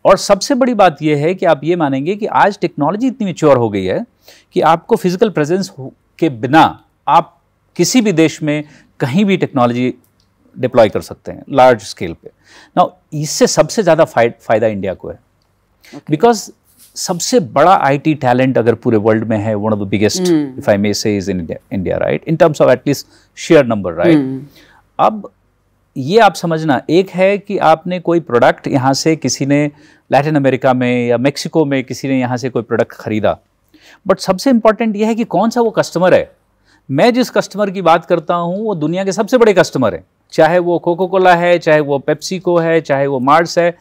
S1: और सबसे बड़ी बात यह है कि आप ये मानेंगे कि आज टेक्नोलॉजी इतनी मेच्योर हो गई है कि आपको फिज़िकल प्रेजेंस के बिना आप किसी भी देश में कहीं भी टेक्नोलॉजी डिप्लॉय कर सकते हैं लार्ज स्केल पे ना इससे सबसे ज़्यादा फ़ायदा इंडिया को है बिकॉज okay. सबसे बड़ा आईटी टैलेंट अगर पूरे वर्ल्ड में है one of the biggest if I may say is in India right in terms of at least share number right अब ये आप समझना एक है कि आपने कोई प्रोडक्ट यहाँ से किसी ने लैटिन अमेरिका में या मेक्सिको में किसी ने यहाँ से कोई प्रोडक्ट खरीदा बट सबसे इंपॉर्टेंट यह है कि कौन सा वो कस्टमर है मैं जिस कस्टमर की बात करता हूँ वो दुनिया के सबसे बड़े कस्टमर हैं चाहे वो कोको कोला है चाहे वो पेप्सिको है चाहे वो मार्स है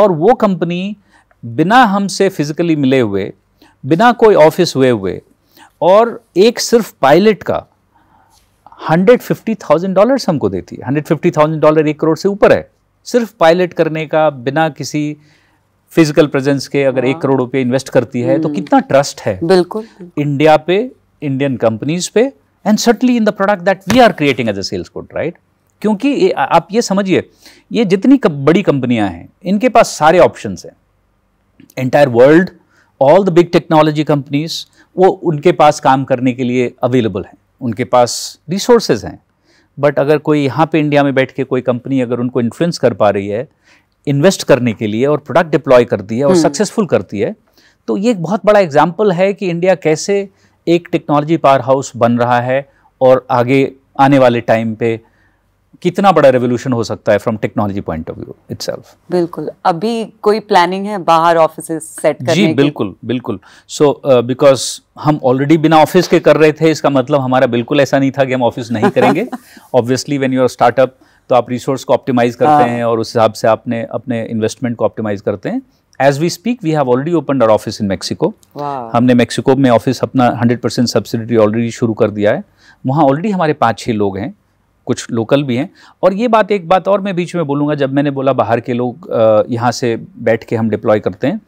S1: और वो कंपनी बिना हमसे फिज़िकली मिले हुए बिना कोई ऑफिस हुए हुए और एक सिर्फ पायलट का हंड्रेड फिफ्टी थाउजेंड डॉलर्स हमको देती है हंड्रेड फिफ्टी थाउजेंड डॉलर एक करोड़ से ऊपर है सिर्फ पायलट करने का बिना किसी फिजिकल प्रेजेंस के अगर एक हाँ। करोड़ रुपए इन्वेस्ट करती है तो हम्म। कितना ट्रस्ट है बिल्कुल इंडिया पे इंडियन कंपनीज पे and subtly in the product that we are creating as a sales code right क्योंकि ये, आप ये समझिए ये जितनी बड़ी कंपनियां हैं इनके पास सारे ऑप्शन हैं entire world all the big technology companies वो उनके पास काम करने के लिए अवेलेबल हैं उनके पास रिसोर्सेज हैं बट अगर कोई यहाँ पे इंडिया में बैठ के कोई कंपनी अगर उनको इन्फ्लुएंस कर पा रही है इन्वेस्ट करने के लिए और प्रोडक्ट डिप्लॉय करती है और सक्सेसफुल हम्म। करती है तो ये एक बहुत बड़ा एग्जाम्पल है कि इंडिया कैसे एक टेक्नोलॉजी पावर हाउस बन रहा है और आगे आने वाले टाइम पे कितना बड़ा रेवोल्यूशन हो सकता है from technology point of view itself
S2: बिल्कुल अभी कोई प्लानिंग है बाहर ऑफिस सेट करने जी बिल्कुल
S1: की? बिल्कुल सो so, बिकॉज uh, हम ऑलरेडी बिना ऑफिस के कर रहे थे इसका मतलब हमारा बिल्कुल ऐसा नहीं था कि हम ऑफिस नहीं करेंगे ऑब्वियसली व्हेन यूर स्टार्टअप तो आप रिसोर्स को ऑप्टिमाइज करते हाँ। हैं और उस हिसाब से आपने अपने इन्वेस्टमेंट को ऑप्टिमाइज करते हैं as we speak we have already open our office in Mexico हमने मेक्सिको में ऑफिस अपना हंड्रेड परसेंट सब्सिडी ऑलरेडी शुरू कर दिया है वहाँ ऑलरेडी हमारे पाँच छः लोग हैं कुछ लोकल भी हैं और ये बात एक बात और मैं बीच में बोलूँगा जब मैंने बोला बाहर के लोग यहाँ से बैठ के हम डिप्लॉय करते हैं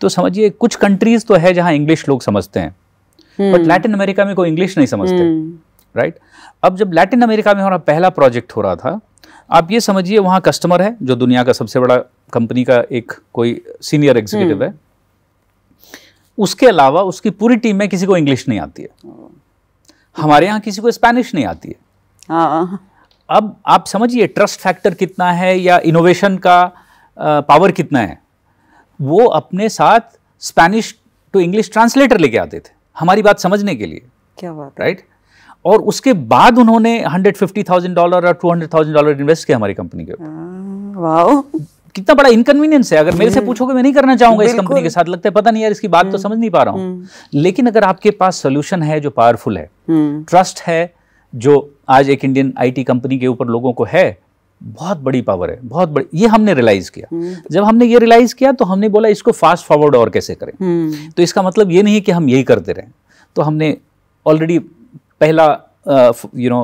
S1: तो समझिए कुछ कंट्रीज़ तो है जहाँ इंग्लिश लोग समझते हैं बट लैटिन अमेरिका में कोई इंग्लिश नहीं समझते राइट हम्म। right? अब जब लैटिन अमेरिका में हमारा पहला प्रोजेक्ट हो रहा था आप ये समझिए वहाँ कस्टमर है जो दुनिया का सबसे बड़ा कंपनी का एक कोई सीनियर एग्जीक्यूटिव हम्म। है उसके अलावा उसकी पूरी टीम में किसी को इंग्लिश नहीं आती है हमारे यहाँ किसी को स्पेनिश नहीं आती है हाँ। अब आप समझिए ट्रस्ट फैक्टर कितना है या इनोवेशन का आ, पावर कितना है वो अपने साथ स्पेनिश टू इंग्लिश ट्रांसलेटर लेके आते थे हमारी बात समझने के लिए क्या बात राइट और उसके बाद उन्होंने हंड्रेड फिफ्टी थाउजेंड डॉलर और two hundred thousand dollar invest किया हमारी कंपनी के ऊपर हाँ, कितना बड़ा इनकन्वीनियंस है अगर मेरे से हम्म। पूछोगे मैं नहीं करना चाहूंगा इस कंपनी के साथ लगता है पता नहीं यार इसकी बात तो हम्म। समझ नहीं पा रहा हूं हम्म। लेकिन अगर आपके पास सोल्यूशन है जो पावरफुल है ट्रस्ट है जो आज एक इंडियन आईटी कंपनी के ऊपर लोगों को है बहुत बड़ी पावर है बहुत बड़ी ये हमने रियलाइज किया जब हमने ये रियलाइज किया तो हमने बोला इसको फास्ट फॉरवर्ड और कैसे करें तो इसका मतलब ये नहीं है कि हम यही करते रहें तो हमने ऑलरेडी पहला you know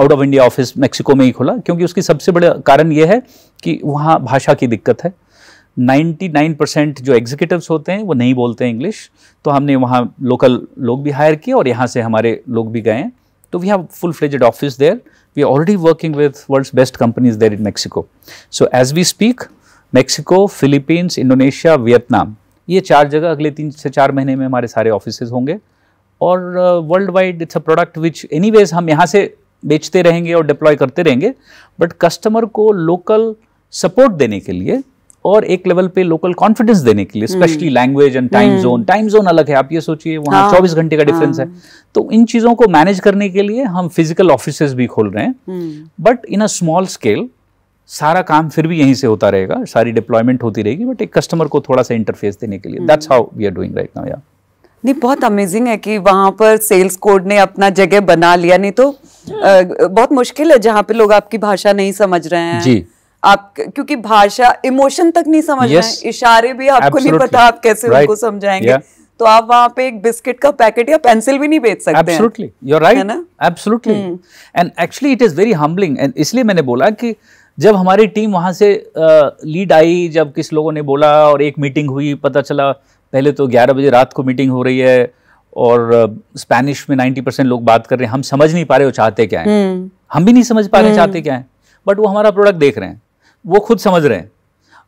S1: out of India office Mexico में ही खुला क्योंकि उसकी सबसे बड़ा कारण यह है कि वहाँ भाषा की दिक्कत है 99 परसेंट जो एग्जीक्यूटिव होते हैं वो नहीं बोलते हैं इंग्लिश तो हमने वहाँ लोकल लोग भी हायर किए और यहाँ से हमारे लोग भी गए तो we have full fledged office there we are already working with world's best companies there in Mexico so as we speak Mexico Philippines Indonesia Vietnam ये चार जगह अगले तीन से चार महीने में हमारे सारे ऑफिस होंगे और world wide it's a product which any हम यहाँ से बेचते रहेंगे और डिप्लॉय करते रहेंगे बट कस्टमर को लोकल सपोर्ट देने के लिए और एक लेवल पे लोकल कॉन्फिडेंस देने के लिए specially language and time zone time zone अलग है आप ये सोचिए वहाँ हाँ, 24 घंटे का डिफरेंस हाँ, है तो इन चीज़ों को मैनेज करने के लिए हम फिजिकल ऑफिस भी खोल रहे हैं but in a small scale सारा काम फिर भी यहीं से होता रहेगा सारी डिप्लॉयमेंट होती रहेगी बट एक कस्टमर को थोड़ा सा इंटरफेस देने के लिए that's how we are doing right now या
S2: नहीं बहुत अमेजिंग है कि वहाँ पर सेल्स कोड ने अपना जगह बना लिया नहीं तो आ, बहुत मुश्किल है जहाँ पे लोग आपकी भाषा नहीं समझ रहे हैं जी आप क्योंकि भाषा इमोशन तक नहीं समझ yes, रहे हैं इशारे भी आपको नहीं पता आप कैसे right, उनको समझाएंगे yeah. तो आप वहाँ पे एक बिस्किट का पैकेट या पेंसिल भी नहीं बेच सकते
S1: right, है ना absolutely it is very humbling and इसलिए मैंने बोला कि जब हमारी टीम वहाँ से लीड आई जब किस लोगों ने बोला और एक मीटिंग हुई पता चला पहले तो 11 बजे रात को मीटिंग हो रही है और स्पेनिश में 90 परसेंट लोग बात कर रहे हैं हम समझ नहीं पा रहे वो चाहते क्या है हम्म। हम भी नहीं समझ पा रहे हम्म। चाहते क्या है बट वो हमारा प्रोडक्ट देख रहे हैं वो खुद समझ रहे हैं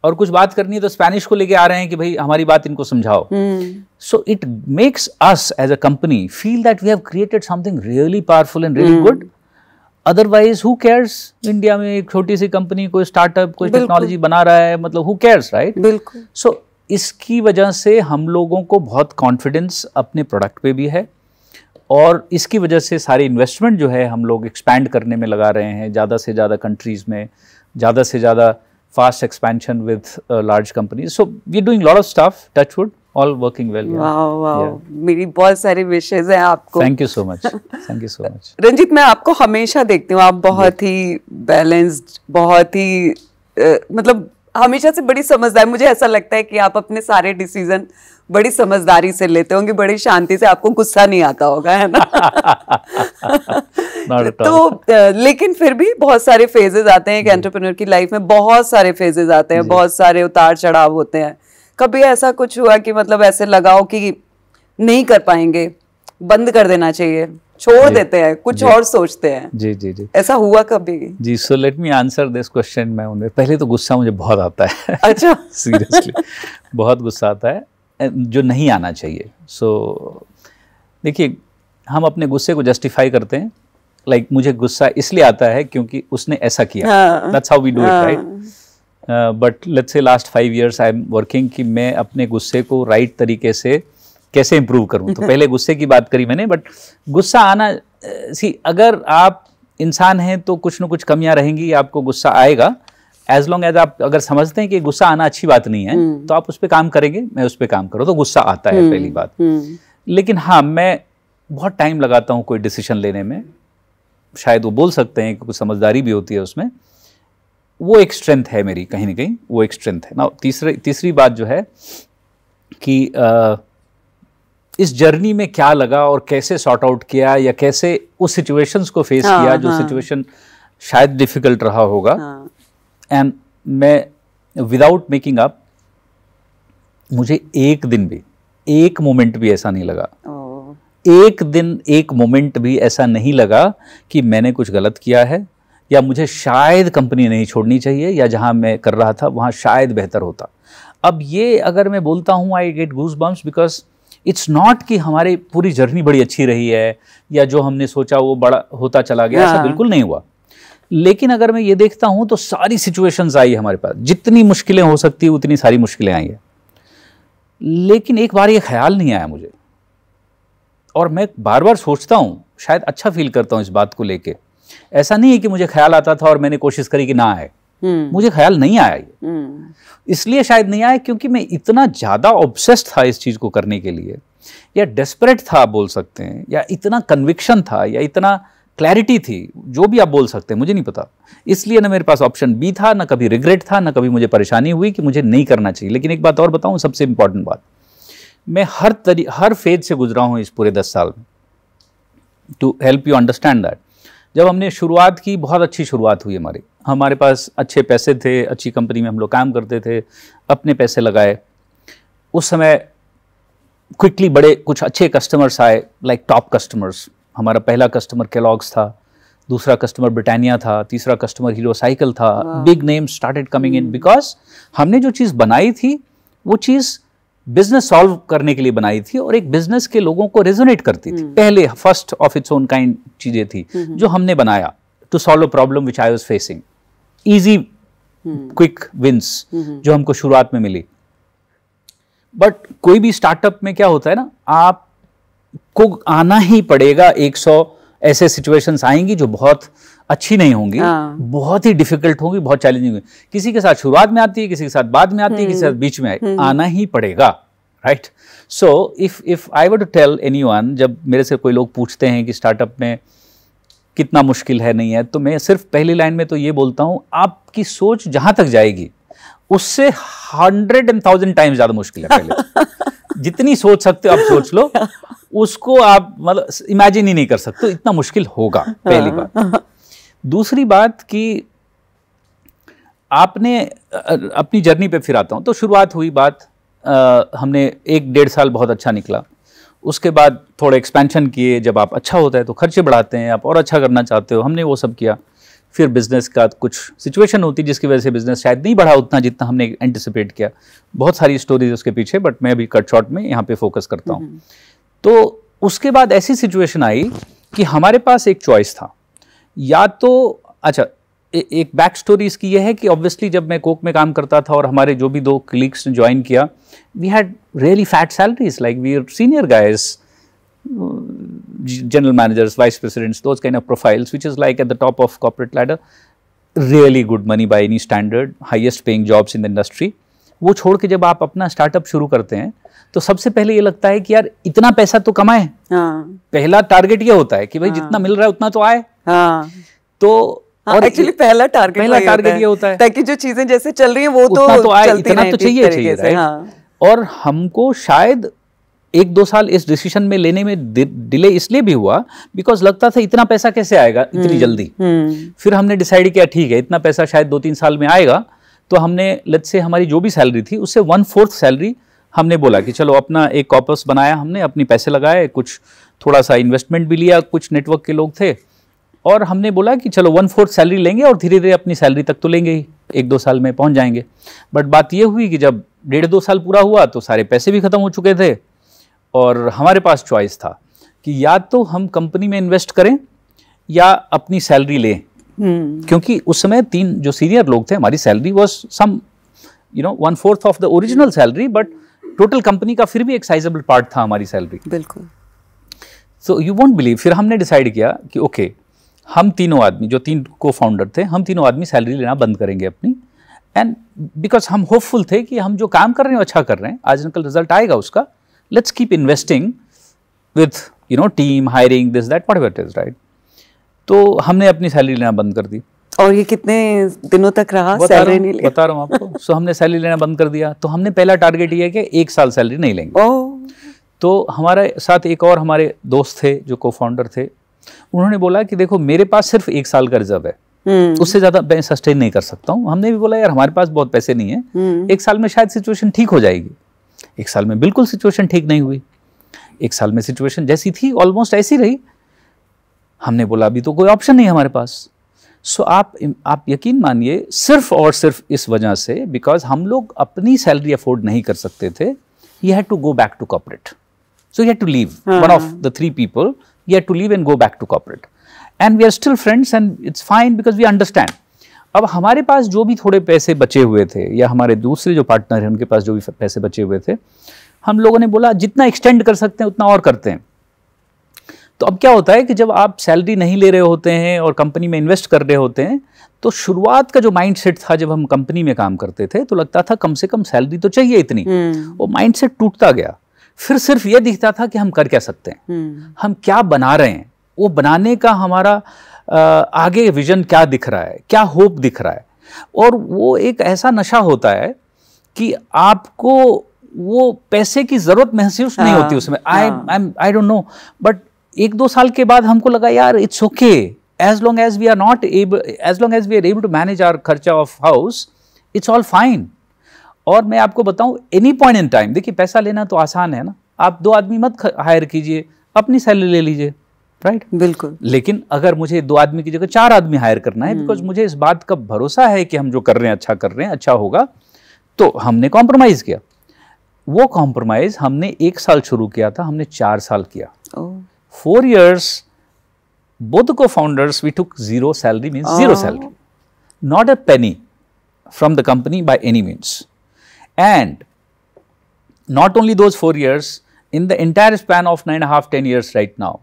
S1: और कुछ बात करनी है तो स्पेनिश को लेके आ रहे हैं कि भाई हमारी बात इनको समझाओ so it makes us as a company feel that we have created something really powerful and really good otherwise who cares India में एक छोटी सी कंपनी कोई स्टार्टअप कोई टेक्नोलॉजी बना रहा है मतलब हु केयर्स राइट बिल्कुल सो इसकी वजह से हम लोगों को बहुत कॉन्फिडेंस अपने प्रोडक्ट पे भी है और इसकी वजह से सारे इन्वेस्टमेंट जो है हम लोग एक्सपैंड करने में लगा रहे हैं ज़्यादा से ज़्यादा कंट्रीज़ में ज़्यादा से ज़्यादा fast expansion with large company so we doing lot of staff touchwood all working well
S2: मेरी बहुत सारी विशेज हैं आपको thank you
S1: so much thank you so much
S2: Ranjit मैं आपको हमेशा देखती हूँ आप बहुत ही बैलेंस्ड बहुत ही uh, मतलब हमेशा से बड़ी समझदार मुझे ऐसा लगता है कि आप अपने सारे डिसीजन बड़ी समझदारी से लेते होंगे बड़ी शांति से आपको गुस्सा नहीं आता होगा है ना
S1: [LAUGHS] तो
S2: लेकिन फिर भी बहुत सारे फेजेस आते हैं एक एंटरप्रेन्योर की लाइफ में बहुत सारे फेजेस आते हैं बहुत सारे उतार चढ़ाव होते हैं कभी ऐसा कुछ हुआ कि मतलब ऐसे लगाओ कि नहीं कर पाएंगे बंद कर देना चाहिए छोड़ देते हैं कुछ और सोचते हैं जी जी जी ऐसा हुआ कभी जी
S1: so let me answer this question मैं उन्हें पहले तो गुस्सा मुझे बहुत आता है अच्छा सीरियसली [LAUGHS] बहुत गुस्सा आता है जो नहीं आना चाहिए सो so, देखिए हम अपने गुस्से को जस्टिफाई करते हैं लाइक like, मुझे गुस्सा इसलिए आता है क्योंकि उसने ऐसा किया that's how we do it right but let's say last five years I am working कि मैं अपने गुस्से को राइट right तरीके से uh, कैसे इम्प्रूव करूँ तो पहले गुस्से की बात करी मैंने बट गुस्सा आना सी अगर आप इंसान हैं तो कुछ ना कुछ कमियां रहेंगी आपको गुस्सा आएगा एज लॉन्ग एज आप अगर समझते हैं कि गुस्सा आना अच्छी बात नहीं है हम्म। तो आप उस पर काम करेंगे मैं उस पर काम करूँ तो गुस्सा आता है हम्म, पहली बात हम्म। लेकिन हाँ मैं बहुत टाइम लगाता हूँ कोई डिसीजन लेने में शायद वो बोल सकते हैं कि कुछ समझदारी भी होती है उसमें वो एक स्ट्रेंथ है मेरी कहीं ना कहीं वो एक स्ट्रेंथ है ना तीसरे तीसरी बात जो है कि आ, इस जर्नी में क्या लगा और कैसे सॉर्ट आउट किया या कैसे उस सिचुएशंस को फेस हाँ, किया जो हाँ. सिचुएशन शायद डिफिकल्ट रहा होगा एंड हाँ. मैं विदाउट मेकिंग अप मुझे एक दिन भी एक मोमेंट भी ऐसा नहीं लगा ओ. एक दिन एक मोमेंट भी ऐसा नहीं लगा कि मैंने कुछ गलत किया है या मुझे शायद कंपनी नहीं छोड़नी चाहिए या जहां मैं कर रहा था वहां शायद बेहतर होता अब ये अगर मैं बोलता हूं I get goosebumps because it's not कि हमारे पूरी जर्नी बड़ी अच्छी रही है या जो हमने सोचा वो बड़ा होता चला गया ऐसा हाँ। बिल्कुल नहीं हुआ लेकिन अगर मैं ये देखता हूँ तो सारी सिचुएशंस आई हमारे पास जितनी मुश्किलें हो सकती है उतनी सारी मुश्किलें आई हैं लेकिन एक बार ये ख्याल नहीं आया मुझे और मैं बार बार सोचता हूँ शायद अच्छा फील करता हूँ इस बात को लेके ऐसा नहीं है कि मुझे ख्याल आता था और मैंने कोशिश करी कि ना आए हम्म। मुझे ख्याल नहीं आया ये हम्म। इसलिए शायद नहीं आया क्योंकि मैं इतना ज़्यादा ऑब्सेस्ड था इस चीज़ को करने के लिए या डेस्परेट था बोल सकते हैं या इतना कन्विक्शन था या इतना क्लैरिटी थी जो भी आप बोल सकते हैं मुझे नहीं पता इसलिए ना मेरे पास ऑप्शन बी था ना कभी रिग्रेट था ना कभी मुझे परेशानी हुई कि मुझे नहीं करना चाहिए लेकिन एक बात और बताऊं सबसे इंपॉर्टेंट बात मैं हर तरी हर फेज से गुजरा हूं इस पूरे दस साल में to help you understand that जब हमने शुरुआत की बहुत अच्छी शुरुआत हुई हमारी हमारे पास अच्छे पैसे थे अच्छी कंपनी में हम लोग काम करते थे अपने पैसे लगाए उस समय क्विकली बड़े कुछ अच्छे कस्टमर्स आए लाइक टॉप कस्टमर्स हमारा पहला कस्टमर केलॉग्स था दूसरा कस्टमर ब्रिटानिया था तीसरा कस्टमर हीरो साइकिल था big name started coming in because हमने जो चीज़ बनाई थी वो चीज़ बिजनेस सॉल्व करने के लिए बनाई थी और एक बिजनेस के लोगों को रेजोनेट करती थी हम्म। पहले first of it's own kind चीजें थी हम्म। जो हमने बनाया to solve a problem which I was facing easy quick wins जो हमको शुरुआत में मिली बट कोई भी स्टार्टअप में क्या होता है ना आप को आना ही पड़ेगा 100 ऐसे सिचुएशंस आएंगी जो बहुत अच्छी नहीं होंगी हाँ। बहुत ही डिफिकल्ट होंगी बहुत चैलेंजिंग होंगी किसी के साथ शुरुआत में आती है किसी के साथ बाद में आती है किसी के साथ हम्म, बीच में हम्म। आना ही पड़ेगा right so if if I would tell any जब मेरे से कोई लोग पूछते हैं कि स्टार्टअप में कितना मुश्किल है नहीं है तो मैं सिर्फ पहली लाइन में तो ये बोलता हूँ आपकी सोच जहाँ तक जाएगी उससे हंड्रेड एंड थाउजेंड टाइम ज़्यादा मुश्किल है पहले [LAUGHS] जितनी सोच सकते हो आप सोच लो [LAUGHS] उसको आप मतलब इमेजिन ही नहीं कर सकते तो इतना मुश्किल होगा पहली हाँ। बार दूसरी बात कि आपने अपनी जर्नी पे फिर आता हूँ तो शुरुआत हुई बात आ, हमने एक डेढ़ साल बहुत अच्छा निकला उसके बाद थोड़े एक्सपेंशन किए जब आप अच्छा होता है तो खर्चे बढ़ाते हैं आप और अच्छा करना चाहते हो हमने वो सब किया फिर बिज़नेस का कुछ सिचुएशन होती जिसकी वजह से बिज़नेस शायद नहीं बढ़ा उतना जितना हमने एंटिसिपेट किया बहुत सारी स्टोरीज उसके पीछे बट मैं अभी कट शॉट में यहाँ पे फोकस करता हूँ हम्म। तो उसके बाद ऐसी सिचुएशन आई कि हमारे पास एक चॉइस था या तो अच्छा ए, एक बैक स्टोरी इसकी यह है कि ऑब्वियसली जब मैं कोक में काम करता था और हमारे जो भी दो क्लिक्स ने ज्वाइन किया we had really fat salaries like we are senior guys general managers vice presidents those kind of profiles which is like at the top of corporate ladder really good money by any standard highest paying jobs in the industry वो छोड़ के जब आप अपना स्टार्टअप शुरू करते हैं तो सबसे पहले ये लगता है कि यार इतना पैसा तो कमाए हाँ। पहला टारगेट ये होता है कि भाई हाँ। जितना मिल रहा है उतना तो आए हाँ। तो हाँ, और एक्चुअली पहला टारगेट पहला टारगेट ये होता है ताकि
S2: जो चीजें जैसे चल रही हैं वो तो तो आए इतना तो चाहिए चाहिए हाँ।
S1: और हमको शायद एक दो साल इस डिसीजन में लेने में डिले इसलिए भी हुआ बिकॉज लगता था इतना पैसा कैसे आएगा इतनी हम्म, जल्दी हम्म। फिर हमने डिसाइड किया ठीक है इतना पैसा शायद दो तीन साल में आएगा तो हमने लत से हमारी जो भी सैलरी थी उससे वन फोर्थ सैलरी हमने बोला कि चलो अपना एक कॉपस बनाया हमने अपने पैसे लगाए कुछ थोड़ा सा इन्वेस्टमेंट भी लिया कुछ नेटवर्क के लोग थे और हमने बोला कि चलो वन फोर्थ सैलरी लेंगे और धीरे धीरे अपनी सैलरी तक तो लेंगे ही एक दो साल में पहुंच जाएंगे बट बात यह हुई कि जब डेढ़ दो साल पूरा हुआ तो सारे पैसे भी ख़त्म हो चुके थे और हमारे पास चॉइस था कि या तो हम कंपनी में इन्वेस्ट करें या अपनी सैलरी लें हम्म। क्योंकि उस समय तीन जो सीनियर लोग थे हमारी salary was some you know one fourth of the original salary but total company का फिर भी एक साइजेबल पार्ट था हमारी सैलरी बिल्कुल सो यू वॉन्ट बिलीव फिर हमने डिसाइड किया कि ओके हम तीनों आदमी जो तीन को फाउंडर थे हम तीनों आदमी सैलरी लेना बंद करेंगे अपनी एंड बिकॉज हम होपफुल थे कि हम जो काम कर रहे हैं अच्छा कर रहे हैं आज कल रिजल्ट आएगा उसका let's keep investing with you know team hiring this that what is right तो हमने अपनी सैलरी लेना बंद कर दी और ये कितने दिनों तक रहा सैलरी नहीं लिया बता रहा हूँ आपको [LAUGHS] सो हमने सैलरी लेना बंद कर दिया तो हमने पहला टारगेट ये है कि एक साल सैलरी नहीं लेंगे तो हमारे साथ एक और हमारे दोस्त थे जो को फाउंडर थे उन्होंने बोला कि देखो मेरे पास सिर्फ एक साल का रिजर्व है हम्म। उससे ज्यादा मैं सस्टेन नहीं कर सकता हूँ हमने भी बोला यार हमारे पास बहुत पैसे नहीं है हम्म। एक साल में शायद सिचुएशन ठीक हो जाएगी एक साल में बिल्कुल सिचुएशन ठीक नहीं हुई एक साल में सिचुएशन जैसी थी ऑलमोस्ट ऐसी रही हमने बोला अभी तो कोई ऑप्शन नहीं हमारे पास सो so, आप आप यकीन मानिए सिर्फ और सिर्फ इस वजह से बिकॉज हम लोग अपनी सैलरी अफोर्ड नहीं कर सकते थे you had to go back to corporate so you had to leave one of the three people you had to leave and go back to corporate and we are still friends and it's fine because we understand अब हमारे पास जो भी थोड़े पैसे बचे हुए थे या हमारे दूसरे जो पार्टनर हैं उनके पास जो भी पैसे बचे हुए थे हम लोगों ने बोला जितना एक्सटेंड कर सकते हैं उतना और करते हैं तो अब क्या होता है कि जब आप सैलरी नहीं ले रहे होते हैं और कंपनी में इन्वेस्ट कर रहे होते हैं तो शुरुआत का जो माइंड सेट था जब हम कंपनी में काम करते थे तो लगता था कम से कम सैलरी तो चाहिए इतनी हम्म। वो माइंड सेट टूटता गया फिर सिर्फ ये दिखता था कि हम कर क्या सकते हैं हम्म। हम क्या बना रहे हैं वो बनाने का हमारा आगे विजन क्या दिख रहा है क्या होप दिख रहा है और वो एक ऐसा नशा होता है कि आपको वो पैसे की जरूरत महसूस नहीं होती उसमें I I I don't know but एक दो साल के बाद हमको लगा यार it's okay as long as we are not able as long as we are able to manage our खर्चा of house it's all fine और मैं आपको बताऊं एनी पॉइंट इन टाइम देखिए पैसा लेना तो आसान है ना आप दो आदमी मत हायर कीजिए अपनी सैलरी ले लीजिए राइट right? बिल्कुल लेकिन अगर मुझे दो आदमी की जगह चार आदमी हायर करना है बिकॉज हम्म। मुझे इस बात का भरोसा है कि हम जो कर रहे हैं अच्छा कर रहे हैं अच्छा होगा तो हमने कॉम्प्रोमाइज़ किया वो कॉम्प्रोमाइज़ हमने एक साल शुरू किया था हमने चार साल किया 4 years, both the co-founders, we took zero salary means oh. zero salary, not a penny from the company by any means. And not only those 4 years, in the entire span of nine and a half, ten years right now,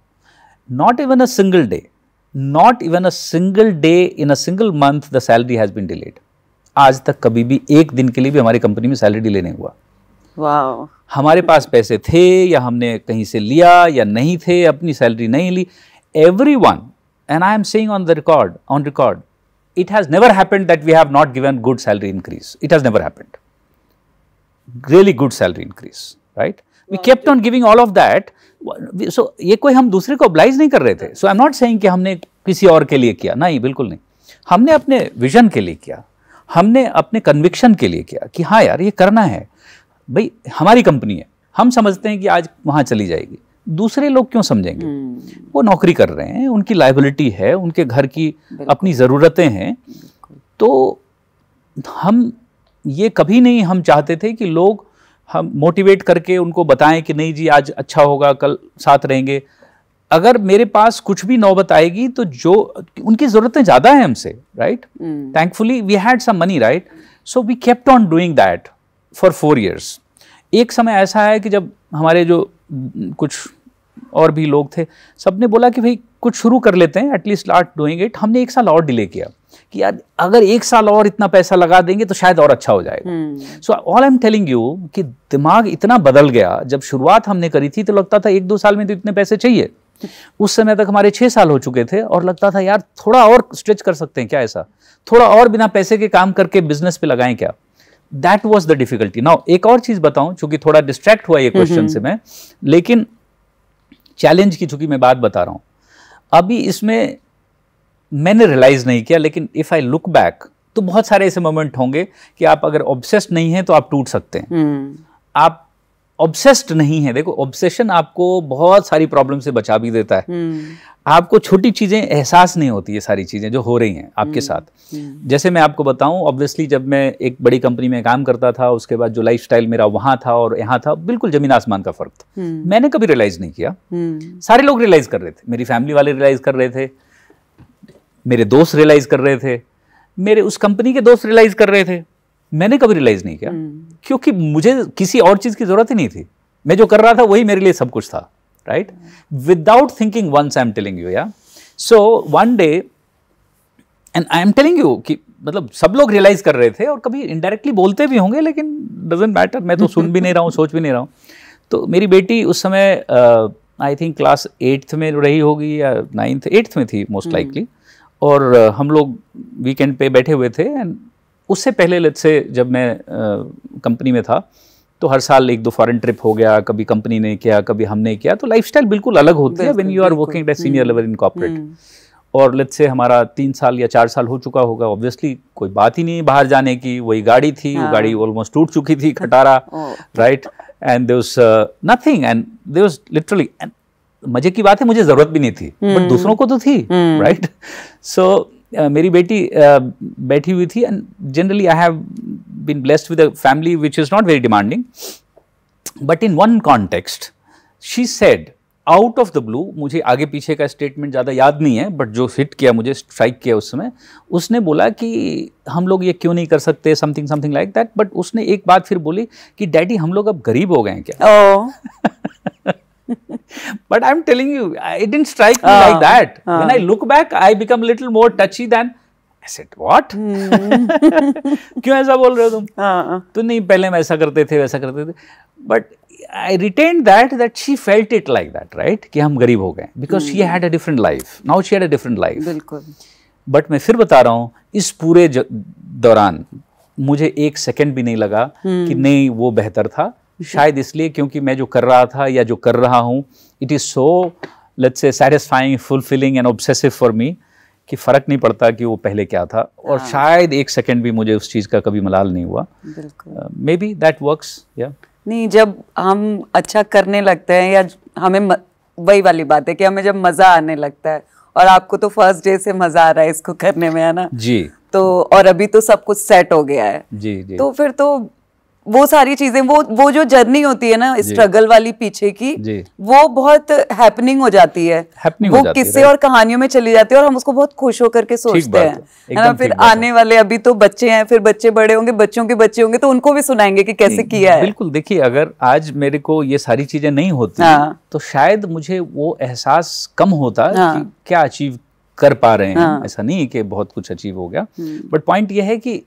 S1: not even a single day, not even a single day in a single month the salary has been delayed. आज तक कभी भी एक दिन के लिए भी हमारी कंपनी में सैलरी डिले नहीं हुआ हमारे पास पैसे थे या हमने कहीं से लिया या नहीं थे अपनी सैलरी नहीं ली every one and I am saying on the record on record it has never happened that we have not given good salary increase it has never happened really good salary increase right we kept on giving all of that so ये कोई हम दूसरे को अब्लाइज नहीं कर रहे थे सो आई एम नॉट से कि हमने किसी और के लिए किया नहीं बिल्कुल नहीं हमने अपने विजन के लिए किया हमने अपने कन्विक्शन के लिए किया कि हाँ यार ये करना है भाई हमारी कंपनी है हम समझते हैं कि आज वहाँ चली जाएगी दूसरे लोग क्यों समझेंगे हम्म। वो नौकरी कर रहे हैं उनकी लाइबिलिटी है उनके घर की अपनी ज़रूरतें हैं तो हम ये कभी नहीं हम चाहते थे कि लोग हम मोटिवेट करके उनको बताएं कि नहीं जी आज अच्छा होगा कल साथ रहेंगे अगर मेरे पास कुछ भी नौबत आएगी तो जो उनकी ज़रूरतें ज़्यादा हैं हमसे right thankfully we had some money right so we kept on doing that for four years एक समय ऐसा है कि जब हमारे जो कुछ और भी लोग थे सब ने बोला कि भाई कुछ शुरू कर लेते हैं एटलीस्ट स्टार्ट डूइंग इट हमने एक साल और डिले किया कि यार अगर एक साल और इतना पैसा लगा देंगे तो शायद और अच्छा हो जाएगा so all I am telling you कि दिमाग इतना बदल गया जब शुरुआत हमने करी थी तो लगता था एक दो साल में तो इतने पैसे चाहिए उस समय तक हमारे छः साल हो चुके थे और लगता था यार थोड़ा और स्ट्रेच कर सकते हैं क्या ऐसा थोड़ा और बिना पैसे के काम करके बिजनेस पे लगाएं क्या that was the difficulty now एक और चीज बताऊं चूंकि थोड़ा डिस्ट्रैक्ट हुआ ये क्वेश्चन से मैं लेकिन चैलेंज की चूंकि मैं बात बता रहा हूं अभी इसमें मैंने रियलाइज नहीं किया लेकिन इफ आई लुक बैक तो बहुत सारे ऐसे मोमेंट होंगे कि आप अगर ऑब्सेस्ड नहीं हैं तो आप टूट सकते हैं हम्म। आप ऑब्सेस्ड नहीं है देखो ऑब्सेशन आपको बहुत सारी प्रॉब्लम से बचा भी देता है हम्म। आपको छोटी चीज़ें एहसास नहीं होती ये सारी चीज़ें जो हो रही हैं आपके हम्म, साथ हम्म। जैसे मैं आपको बताऊं ऑब्वियसली जब मैं एक बड़ी कंपनी में काम करता था उसके बाद जो लाइफ मेरा वहाँ था और यहाँ था बिल्कुल ज़मीन आसमान का फ़र्क था हम्म। मैंने कभी रियलाइज़ नहीं किया सारे लोग रियलाइज़ कर रहे थे मेरी फैमिली वाले रियलाइज़ कर रहे थे मेरे दोस्त रियलाइज़ कर रहे थे मेरे उस कंपनी के दोस्त रियलाइज़ कर रहे थे मैंने कभी रियलाइज़ नहीं किया क्योंकि मुझे किसी और चीज़ की ज़रूरत ही नहीं थी मैं जो कर रहा था वही मेरे लिए सब कुछ था right? Without thinking once I am telling you, yeah. So, one day and I am telling you कि मतलब सब लोग रियलाइज कर रहे थे और कभी इंडायरेक्टली बोलते भी होंगे लेकिन डजेंट मैटर मैं तो सुन भी नहीं रहा हूँ सोच भी नहीं रहा हूँ तो मेरी बेटी उस समय आई थिंक क्लास एट्थ में रही होगी या नाइन्थ एट्थ में थी मोस्ट हम्म। लाइकली और uh, हम लोग वीकेंड पे बैठे हुए थे एंड उससे पहले लेट से जब मैं कंपनी uh, में था तो हर साल एक दो फॉरेन ट्रिप हो गया कभी कंपनी ने किया कभी हमने किया तो लाइफ बिल्कुल अलग होती है when you are working at senior level in corporate और लेट से हमारा तीन साल या चार साल हो चुका होगा ऑब्वियसली कोई बात ही नहीं बाहर जाने की वही गाड़ी थी हाँ। वो गाड़ी ऑलमोस्ट हाँ। टूट चुकी थी खटारा right and there nothing and there literally मजे की बात है मुझे जरूरत भी नहीं थी बट हम्म। दूसरों को तो थी राइट हम्म। सो Uh, मेरी बेटी uh, बैठी हुई थी and generally I have been blessed with a family which is not very demanding but in one context she said out of the blue मुझे आगे पीछे का स्टेटमेंट ज़्यादा याद नहीं है बट जो हिट किया मुझे स्ट्राइक किया उस समय उसने बोला कि हम लोग ये क्यों नहीं कर सकते something something like that but उसने एक बात फिर बोली कि डैडी हम लोग अब गरीब हो गए हैं क्या oh. [LAUGHS] but I'm telling you, it didn't strike me uh, like ah, that. Uh. When I look back, I become little more touchy than I said, what? Hmm. [LAUGHS] क्यों ऐसा बोल रहे हो तुम [LAUGHS] हाँ, हाँ। तो नहीं पहले हम ऐसा करते थे वैसा करते थे but I written that that she felt it like that right कि हम गरीब हो गए because she had a different life now she had a different life बिल्कुल बट मैं फिर बता रहा हूँ इस पूरे दौरान मुझे एक सेकेंड भी नहीं लगा कि hmm. नहीं वो बेहतर था शायद इसलिए क्योंकि मैं जो कर रहा था या जो कर रहा हूँ it is so let say satisfying fulfilling and obsessive for me कि फ़र्क नहीं पड़ता कि वो पहले क्या था और हाँ। शायद एक सेकंड भी मुझे उस चीज़ का कभी मलाल नहीं हुआ मे बी दैट वर्क्स या
S2: नहीं जब हम अच्छा करने लगते हैं या हमें म, वही वाली बात है कि हमें जब मज़ा आने लगता है और आपको तो फर्स्ट डे से मज़ा आ रहा है इसको करने में है ना जी तो और अभी तो सब कुछ सेट हो गया है जी जी तो फिर तो वो सारी चीजें वो वो जो जर्नी होती है ना स्ट्रगल वाली पीछे की वो बहुत हैपनिंग हो जाती है वो किस्से और कहानियों में चली जाती है और हम उसको बहुत खुश होकर के सोचते हैं है ना फिर आने वाले अभी तो बच्चे हैं फिर बच्चे बड़े होंगे बच्चों के बच्चे होंगे तो उनको भी सुनाएंगे कि कैसे किया है बिल्कुल
S1: देखिए अगर आज मेरे को ये सारी चीजें नहीं होती हाँ। तो शायद मुझे वो एहसास कम होता हाँ। क्या अचीव कर पा रहे हैं हाँ। ऐसा नहीं कि बहुत कुछ अचीव हो गया बट हम्म। पॉइंट ये है कि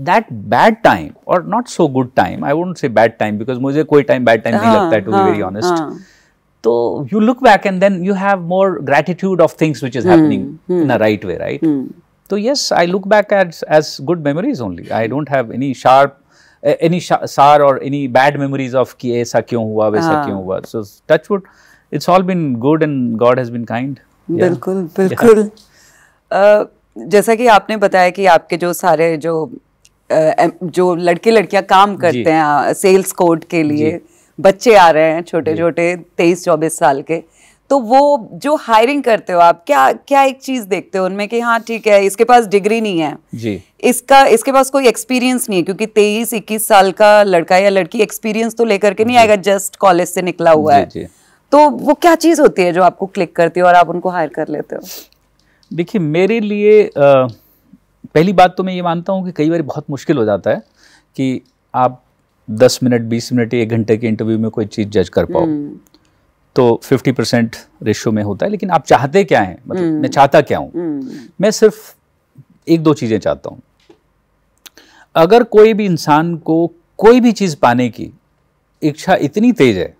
S1: दैट बैड टाइम और not so good time I would say bad time because मुझे कोई टाइम बैड टाइम नहीं हाँ, लगता टू वेरी ऑनेस्ट तो you look back and then you have more gratitude of things which is happening right way right तो yes I look back at as good memories only I don't have any sharp any sore और एनी बैड मेमोरीज ऑफ कि ऐसा क्यों हुआ वैसा हाँ. क्यों हुआ so touchwood it's all been good and god has been
S2: kind बिल्कुल बिल्कुल जैसा कि आपने बताया कि आपके जो सारे जो जो लड़के लड़कियां काम करते हैं सेल्स कोड के लिए बच्चे आ रहे हैं छोटे छोटे तेईस चौबीस साल के तो वो जो हायरिंग करते हो आप क्या क्या एक चीज देखते हो उनमें कि हाँ ठीक है इसके पास डिग्री नहीं है जी इसका इसके पास कोई एक्सपीरियंस नहीं है क्योंकि तेईस इक्कीस साल का लड़का या लड़की एक्सपीरियंस तो लेकर के नहीं आएगा जस्ट कॉलेज से निकला हुआ जी, है जी. तो वो क्या चीज होती है जो आपको क्लिक करती है और आप उनको हायर कर लेते हो
S1: देखिए मेरे लिए आ, पहली बात तो मैं ये मानता हूँ कि कई बार बहुत मुश्किल हो जाता है कि आप 10 मिनट 20 मिनट एक घंटे के इंटरव्यू में कोई चीज़ जज कर पाओ हम्म। तो 50 परसेंट रेशियो में होता है लेकिन आप चाहते क्या हैं मतलब मैं हम्म। चाहता क्या हूँ हम्म। मैं सिर्फ एक दो चीज़ें चाहता हूँ अगर कोई भी इंसान को कोई भी चीज़ पाने की इच्छा इतनी तेज है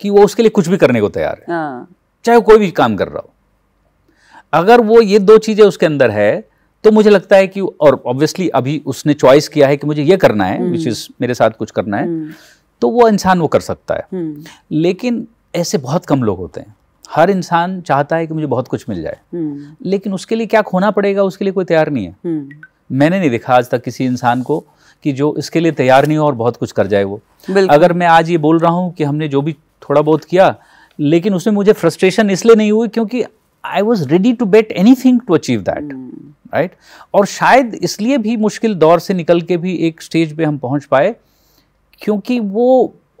S1: कि वो उसके लिए कुछ भी करने को तैयार है हाँ। चाहे वो कोई भी काम कर रहा हो अगर वो ये दो चीज़ें उसके अंदर है तो मुझे लगता है कि और ऑब्वियसली अभी उसने चॉइस किया है कि मुझे ये करना है विच इज़ हम्म। मेरे साथ कुछ करना है हम्म। तो वो इंसान वो कर सकता है हम्म। लेकिन ऐसे बहुत कम लोग होते हैं हर इंसान चाहता है कि मुझे बहुत कुछ मिल जाए लेकिन उसके लिए क्या खोना पड़ेगा उसके लिए कोई तैयार नहीं है मैंने नहीं देखा आज तक किसी इंसान को कि जो इसके लिए तैयार नहीं हो और बहुत कुछ कर जाए वो अगर मैं आज ये बोल रहा हूँ कि हमने जो भी थोड़ा बहुत किया लेकिन उसमें मुझे फ्रस्ट्रेशन इसलिए नहीं हुई क्योंकि I was ready to bet anything to achieve that right और शायद इसलिए भी मुश्किल दौर से निकल के भी एक स्टेज पे हम पहुंच पाए क्योंकि वो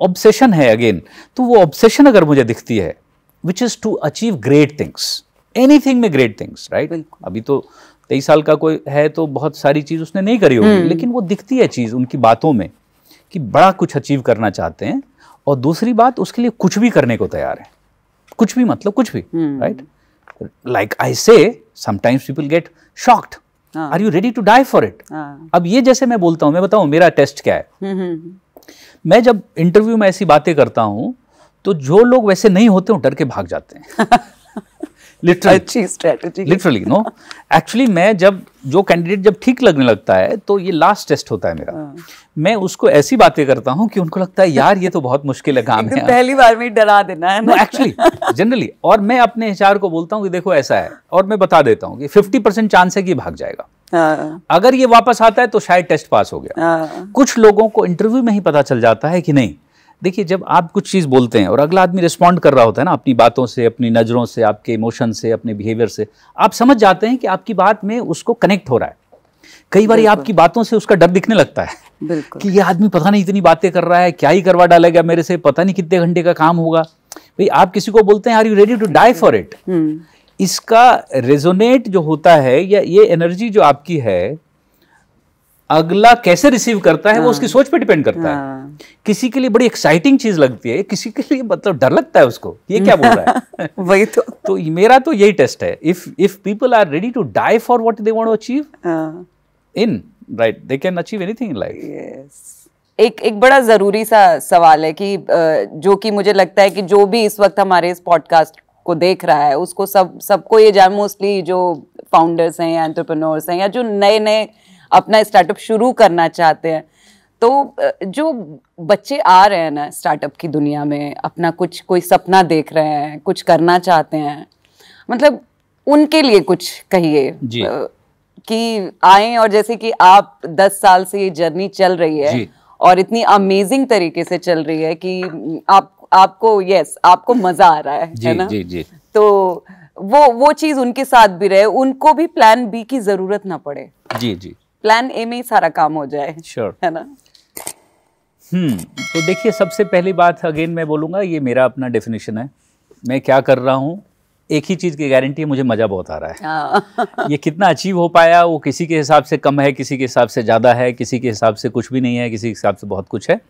S1: ऑब्सेशन है अगेन तो वो ऑब्सेशन अगर मुझे दिखती है which is to achieve great things anything में ग्रेट थिंग्स राइट अभी तो तेईस साल का कोई है तो बहुत सारी चीज़ उसने नहीं करी होगी हम्म। लेकिन वो दिखती है चीज़ उनकी बातों में कि बड़ा कुछ अचीव करना चाहते हैं और दूसरी बात उसके लिए कुछ भी करने को तैयार है कुछ भी मतलब कुछ भी right hmm. right? Like I say sometimes people get shocked are you ready to die for it अब ये जैसे मैं बोलता हूँ मैं बताऊँ मेरा टेस्ट क्या है हम्म, हम्म, हम्म। मैं जब इंटरव्यू में ऐसी बातें करता हूँ तो जो लोग वैसे नहीं होते हैं डर के भाग जाते हैं [LAUGHS] लिटरली अच्छी स्ट्रेटजी लिटरली नो एक्चुअली मैं जब जो कैंडिडेट जब ठीक लगने लगता है तो ये लास्ट टेस्ट होता है मेरा हाँ। मैं उसको ऐसी बातें करता हूँ कि उनको लगता है यार ये तो बहुत मुश्किल है काम [LAUGHS] है पहली
S2: बार में डरा देना है एक्चुअली
S1: जनरली और मैं अपने एच को बोलता हूँ कि देखो ऐसा है और मैं बता देता हूँ कि फिफ्टी परसेंट चांस है कि भाग जाएगा हाँ। अगर ये वापस आता है तो शायद टेस्ट पास हो गया हाँ। कुछ लोगों को इंटरव्यू में ही पता चल जाता है कि नहीं देखिए जब आप कुछ चीज़ बोलते हैं और अगला आदमी रिस्पॉन्ड कर रहा होता है ना अपनी बातों से अपनी नज़रों से आपके इमोशन से अपने बिहेवियर से आप समझ जाते हैं कि आपकी बात में उसको कनेक्ट हो रहा है कई बार आपकी बातों से उसका डर दिखने लगता है कि ये आदमी पता नहीं इतनी बातें कर रहा है क्या ही करवा डालेगा मेरे से पता नहीं कितने घंटे का काम होगा भाई आप किसी को बोलते हैं are you ready to die for it इसका रेजोनेट जो होता है या ये एनर्जी जो आपकी है अगला कैसे रिसीव करता है वो उसकी हाँ। सोच पे डिपेंड करता है हाँ। किसी के लिए बड़ी एक्साइटिंग चीज लगती है किसी के लिए मतलब डर लगता है उसको ये क्या बोल रहा है [LAUGHS] वही तो तो मेरा तो यही टेस्ट है if if people are ready to die for what they want to achieve in right they can achieve anything in life yes
S2: एक एक बड़ा ज़रूरी सा सवाल है कि जो कि मुझे लगता है कि जो भी इस वक्त हमारे इस पॉडकास्ट को देख रहा है उसको सब सबको ये जान मोस्टली जो फाउंडर्स हैं या एंटरप्रेन्योर्स हैं या जो नए नए अपना स्टार्टअप शुरू करना चाहते हैं तो जो बच्चे आ रहे हैं ना स्टार्टअप की दुनिया में अपना कुछ कोई सपना देख रहे हैं कुछ करना चाहते हैं मतलब उनके लिए कुछ कहिए कि आए और जैसे कि आप 10 साल से ये जर्नी चल रही है और इतनी अमेजिंग तरीके से चल रही है कि आप आपको यस आपको मजा आ रहा है जी, है ना जी, जी. तो वो वो चीज उनके साथ भी रहे उनको भी प्लान बी की जरूरत ना पड़े जी जी प्लान ए में ही सारा काम हो जाए श्योर sure. है ना
S1: हम्म तो देखिए सबसे पहली बात अगेन मैं बोलूँगा ये मेरा अपना डेफिनेशन है मैं क्या कर रहा हूँ एक ही चीज़ की गारंटी है मुझे मज़ा बहुत आ रहा है
S2: हाँ। [LAUGHS]
S1: ये कितना अचीव हो पाया वो किसी के हिसाब से कम है किसी के हिसाब से ज़्यादा है किसी के हिसाब से कुछ भी नहीं है किसी के हिसाब से बहुत कुछ है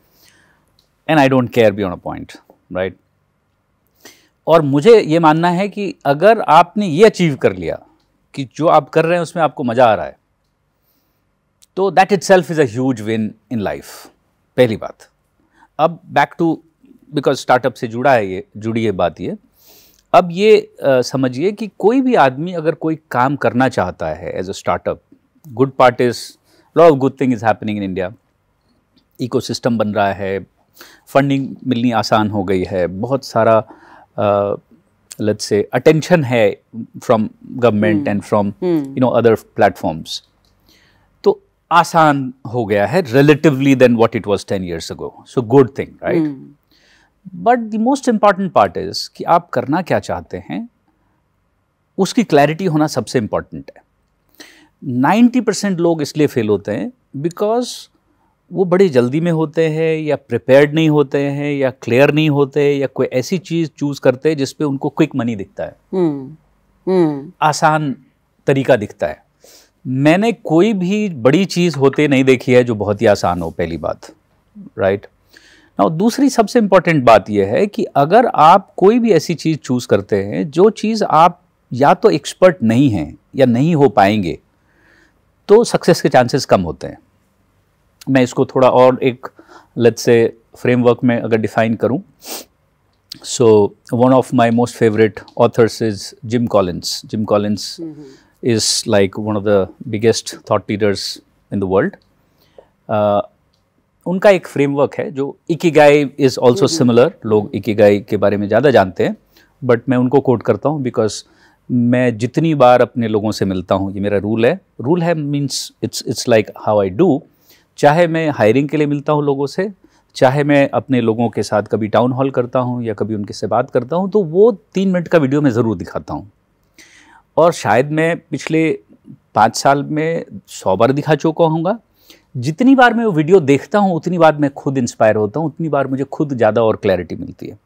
S1: and I don't care be on a point right और मुझे ये मानना है कि अगर आपने ये अचीव कर लिया कि जो आप कर रहे हैं उसमें आपको मज़ा आ रहा है तो that itself is a win in life पहली बात अब बैक टू बिकॉज स्टार्टअप से जुड़ा है ये जुड़ी है बात ये अब ये समझिए कि कोई भी आदमी अगर कोई काम करना चाहता है as a startup good part is lot of good thing is happening in India ecosystem बन रहा है फंडिंग मिलनी आसान हो गई है बहुत सारा लत से अटेंशन है from government and from you know other platforms आसान हो गया है relatively than what it was ten years ago so good thing right but the most important part is कि आप करना क्या चाहते हैं उसकी क्लैरिटी होना सबसे इम्पॉर्टेंट है नाइन्टी परसेंट लोग इसलिए फेल होते हैं बिकॉज वो बड़ी जल्दी में होते हैं या प्रिपेयर्ड नहीं होते हैं या क्लियर नहीं होते या कोई ऐसी चीज़ चूज़ करते हैं जिसपे उनको क्विक मनी दिखता है
S2: hmm.
S1: Hmm. आसान तरीका दिखता है मैंने कोई भी बड़ी चीज़ होते नहीं देखी है जो बहुत ही आसान हो पहली बात राइट ना दूसरी सबसे इम्पॉर्टेंट बात यह है कि अगर आप कोई भी ऐसी चीज़ चूज़ करते हैं जो चीज़ आप या तो एक्सपर्ट नहीं हैं या नहीं हो पाएंगे तो सक्सेस के चांसेस कम होते हैं मैं इसको थोड़ा और एक लत से फ्रेमवर्क में अगर डिफ़ाइन करूँ so one of my most favourite authors is Jim Collins Jim Collins is like one of the biggest thought leaders in the world. Uh, उनका एक फ्रेमवर्क है जो इकिगाई इज़ ऑल्सो सिमिलर लोग इकिगाई के बारे में ज़्यादा जानते हैं बट मैं उनको कोट करता हूँ बिकॉज मैं जितनी बार अपने लोगों से मिलता हूँ ये मेरा रूल है रूल है means it's it's like how I do चाहे मैं हायरिंग के लिए मिलता हूँ लोगों से चाहे मैं अपने लोगों के साथ कभी टाउन हॉल करता हूँ या कभी उनके से बात करता हूँ तो वो तीन मिनट का वीडियो मैं ज़रूर दिखाता हूँ और शायद मैं पिछले पाँच साल में सौ बार दिखा चुका हूँ जितनी बार मैं वो वीडियो देखता हूँ उतनी बार मैं खुद इंस्पायर होता हूँ उतनी बार मुझे खुद ज़्यादा और क्लैरिटी मिलती है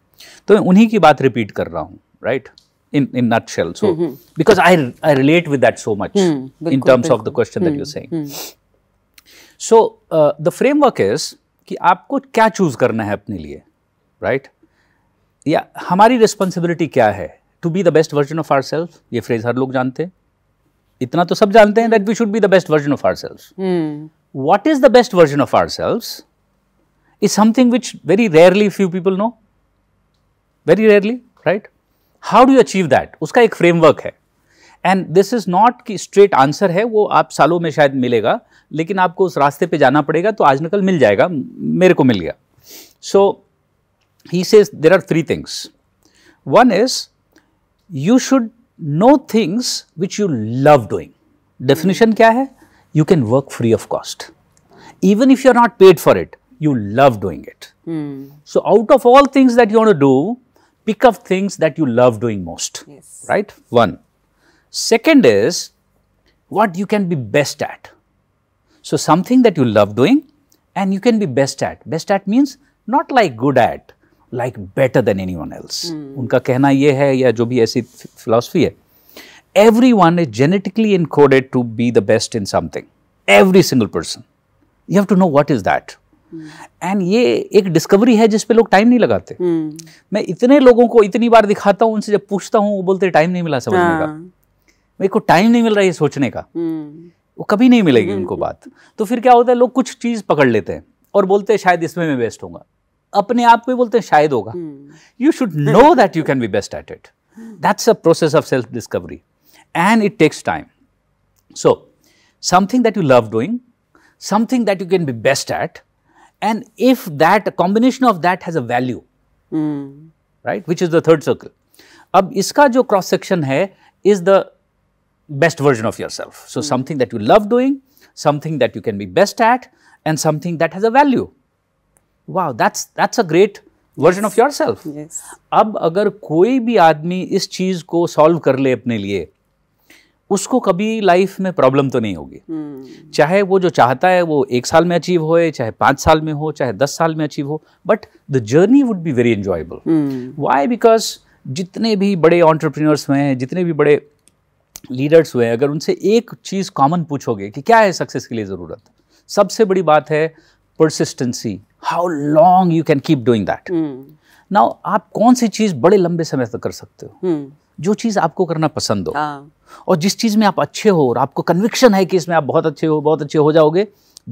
S1: तो मैं उन्हीं की बात रिपीट कर रहा हूँ right in in nutshell so because I I relate with that so much in terms of the question that you saying so the framework is कि आपको क्या चूज करना है अपने लिए राइट right? या हमारी रिस्पॉन्सिबिलिटी क्या है to be the best version of our self ये फ्रेज हर लोग जानते हैं इतना तो सब जानते हैं that we should be the best version of our self what is the best version of our self is something which very rarely few people know very rarely right how do achieve that उसका एक फ्रेमवर्क है एंड दिस इज नॉट कि स्ट्रेट आंसर है वो आप सालों में शायद मिलेगा लेकिन आपको उस रास्ते पे जाना पड़ेगा तो आज निकल मिल जाएगा मेरे को मिल गया so he says there are three things one is you should know things which you love doing. Definition kya hai? You can work free of cost. Even if you are not paid for it, you love doing it. Mm. So out of all things that you want to do, pick up things that you love doing most. Yes. Right? One. Second is what you can be best at. So something that you love doing and you can be best at. Best at means not like good at, like better than anyone else उनका कहना यह है या जो भी ऐसी फिलोसफी है every one is genetically encoded to be the best in something every single person you have to know what is that and ये एक डिस्कवरी है जिसपे लोग टाइम नहीं लगाते hmm. मैं इतने लोगों को इतनी बार दिखाता हूँ उनसे जब पूछता हूँ वो बोलते टाइम नहीं मिला समझने का हाँ। मेरे को टाइम नहीं मिल रहा ये सोचने का hmm. वो कभी नहीं मिलेगी hmm. उनको बात तो फिर क्या होता है लोग कुछ चीज़ पकड़ लेते हैं और बोलते हैं शायद इसमें मैं बेस्ट होगा अपने आप को ही बोलते हैं शायद होगा you should know that you can be best at it that's a process of self discovery and it takes time so something that you love doing, something that you can be best at, and if that combination of that has a value, mm. right, which is the third circle. अब इसका जो क्रॉस सेक्शन है is the best version of yourself so something that you love doing something that you can be best at and something that has a value वाह that's that's a great version of yourself अब अगर कोई भी आदमी इस चीज़ को सॉल्व कर ले अपने लिए उसको कभी लाइफ में प्रॉब्लम तो नहीं होगी hmm. चाहे वो जो चाहता है वो एक साल में अचीव होए चाहे पाँच साल में हो चाहे दस साल में अचीव हो but the journey would be very enjoyable why because जितने भी बड़े ऑन्टरप्रीनर्स हुए हैं जितने भी बड़े लीडर्स हुए हैं अगर उनसे एक चीज़ कॉमन पूछोगे कि क्या है सक्सेस के लिए ज़रूरत सबसे बड़ी बात है persistency how long you can keep doing that now आप कौन सी चीज़ बड़े लंबे समय तक कर सकते हो hmm. जो चीज़ आपको करना पसंद हो
S2: ah.
S1: और जिस चीज़ में आप अच्छे हो और आपको कन्विक्शन है कि इसमें आप बहुत अच्छे हो बहुत अच्छे हो जाओगे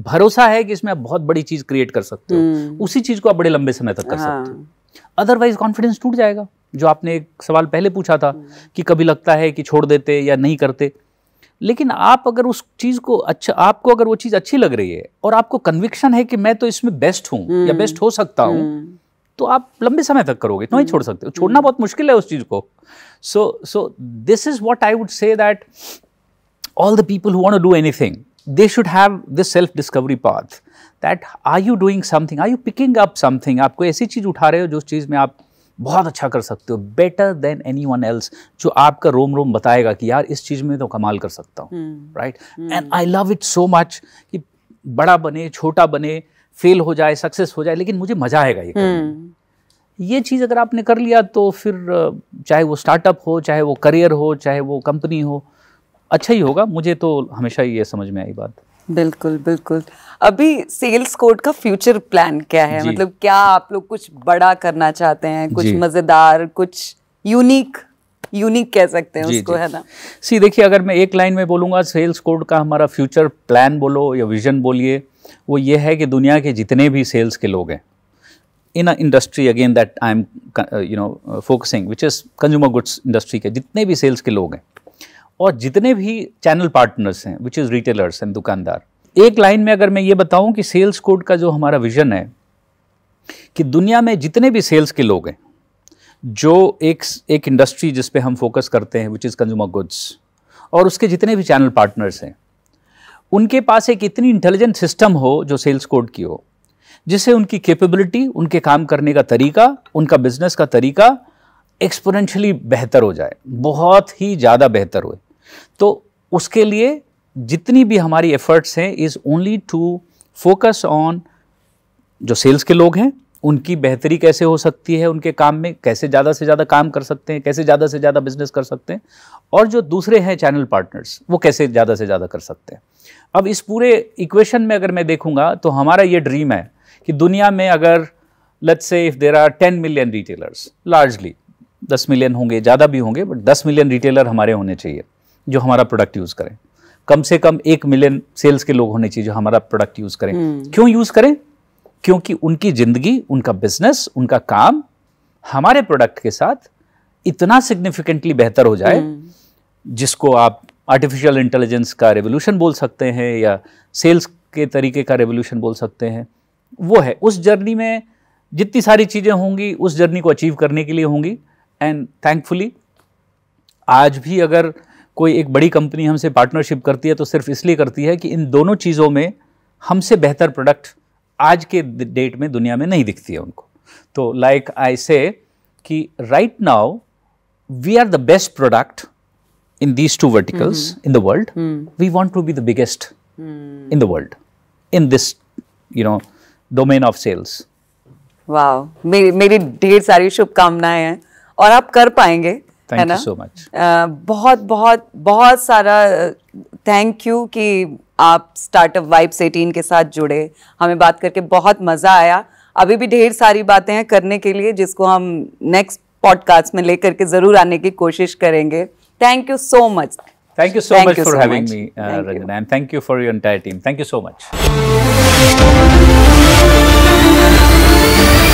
S1: भरोसा है कि इसमें आप बहुत बड़ी चीज़ क्रिएट कर सकते hmm. हो उसी चीज़ को आप बड़े लंबे समय तक कर ah. सकते हो अदरवाइज कॉन्फिडेंस टूट जाएगा जो आपने एक सवाल पहले पूछा था hmm. कि कभी लगता है कि छोड़ देते या नहीं करते लेकिन आप अगर उस चीज़ को अच्छा आपको अगर वो चीज़ अच्छी लग रही है और आपको कन्विक्शन है कि मैं तो इसमें बेस्ट हूँ या बेस्ट हम्म। हो सकता हूँ हम्म। तो आप लंबे समय तक करोगे क्यों ही छोड़ हम्म। सकते हो छोड़ना बहुत मुश्किल है उस चीज़ को so so this is what I would say that all the people who do anything they should have this self discovery path that are you doing something are you picking up something आपको ऐसी चीज उठा रहे हो जो चीज में आप बहुत अच्छा कर सकते हो better than anyone else जो आपका रोम रोम बताएगा कि यार इस चीज़ में तो कमाल कर सकता हूँ right and I love it so much कि बड़ा बने छोटा बने फेल हो जाए सक्सेस हो जाए लेकिन मुझे मज़ा आएगा ये
S2: hmm.
S1: ये चीज़ अगर आपने कर लिया तो फिर चाहे वो स्टार्टअप हो चाहे वो करियर हो चाहे वो कंपनी हो अच्छा ही होगा मुझे तो हमेशा ही ये समझ में आई बात बिल्कुल
S2: बिल्कुल अभी सेल्स कोड का फ्यूचर प्लान क्या है मतलब क्या आप लोग कुछ बड़ा करना चाहते हैं कुछ मज़ेदार कुछ यूनिक यूनिक कह सकते हैं उसको है ना
S1: सी देखिए अगर मैं एक लाइन में बोलूंगा सेल्स कोड का हमारा फ्यूचर प्लान बोलो या विजन बोलिए वो ये है कि दुनिया के जितने भी सेल्स के लोग हैं in industry again that I am you know focusing which is consumer goods industry के जितने भी सेल्स के लोग हैं और जितने भी चैनल पार्टनर्स हैं विच इज़ रिटेलर्स एंड दुकानदार एक लाइन में अगर मैं ये बताऊं कि सेल्स कोड का जो हमारा विजन है कि दुनिया में जितने भी सेल्स के लोग हैं जो एक एक इंडस्ट्री जिस पे हम फोकस करते हैं विच इज़ कंज्यूमर गुड्स और उसके जितने भी चैनल पार्टनर्स हैं उनके पास एक इतनी इंटेलिजेंट सिस्टम हो जो सेल्स कोड की हो जिससे उनकी कैपेबिलिटी उनके काम करने का तरीका उनका बिजनेस का तरीका एक्सपोनेंशली बेहतर हो जाए बहुत ही ज़्यादा बेहतर हो तो उसके लिए जितनी भी हमारी एफर्ट्स हैं is only to focus on जो सेल्स के लोग हैं उनकी बेहतरी कैसे हो सकती है उनके काम में कैसे ज़्यादा से ज़्यादा काम कर सकते हैं कैसे ज़्यादा से ज़्यादा बिजनेस कर सकते हैं और जो दूसरे हैं चैनल पार्टनर्स वो कैसे ज़्यादा से ज़्यादा कर सकते हैं अब इस पूरे इक्वेशन में अगर मैं देखूँगा तो हमारा ये ड्रीम है कि दुनिया में अगर let's say if there are ten million retailers largely दस मिलियन होंगे ज़्यादा भी होंगे बट दस मिलियन रिटेलर हमारे होने चाहिए जो हमारा प्रोडक्ट यूज़ करें कम से कम एक मिलियन सेल्स के लोग होने चाहिए जो हमारा प्रोडक्ट यूज़ करें हम्म। क्यों यूज़ करें क्योंकि उनकी ज़िंदगी उनका बिजनेस उनका काम हमारे प्रोडक्ट के साथ इतना सिग्निफिकेंटली बेहतर हो जाए हम्म। जिसको आप आर्टिफिशियल इंटेलिजेंस का रेवोल्यूशन बोल सकते हैं या सेल्स के तरीके का रेवोल्यूशन बोल सकते हैं वो है उस जर्नी में जितनी सारी चीज़ें होंगी उस जर्नी को अचीव करने के लिए होंगी एंड थैंकफुली आज भी अगर कोई एक बड़ी कंपनी हमसे पार्टनरशिप करती है तो सिर्फ इसलिए करती है कि इन दोनों चीज़ों में हमसे बेहतर प्रोडक्ट आज के डेट में दुनिया में नहीं दिखती है उनको तो लाइक आई से कि right now we are the best product in these two verticals in the world we want to be the biggest in the world in this you know domain of sales
S2: वाह मेरी मेरी ढेर सारी शुभकामनाएं हैं और आप कर पाएंगे है ना सो मच बहुत बहुत बहुत सारा थैंक यू कि आप स्टार्टअप वाइब्स एटीन के साथ जुड़े हमें बात करके बहुत मज़ा आया अभी भी ढेर सारी बातें हैं करने के लिए जिसको हम नेक्स्ट पॉडकास्ट में लेकर के ज़रूर आने की कोशिश करेंगे thank you so much thank you so much for having me
S1: so and thank you for your entire team thank you so much Thank you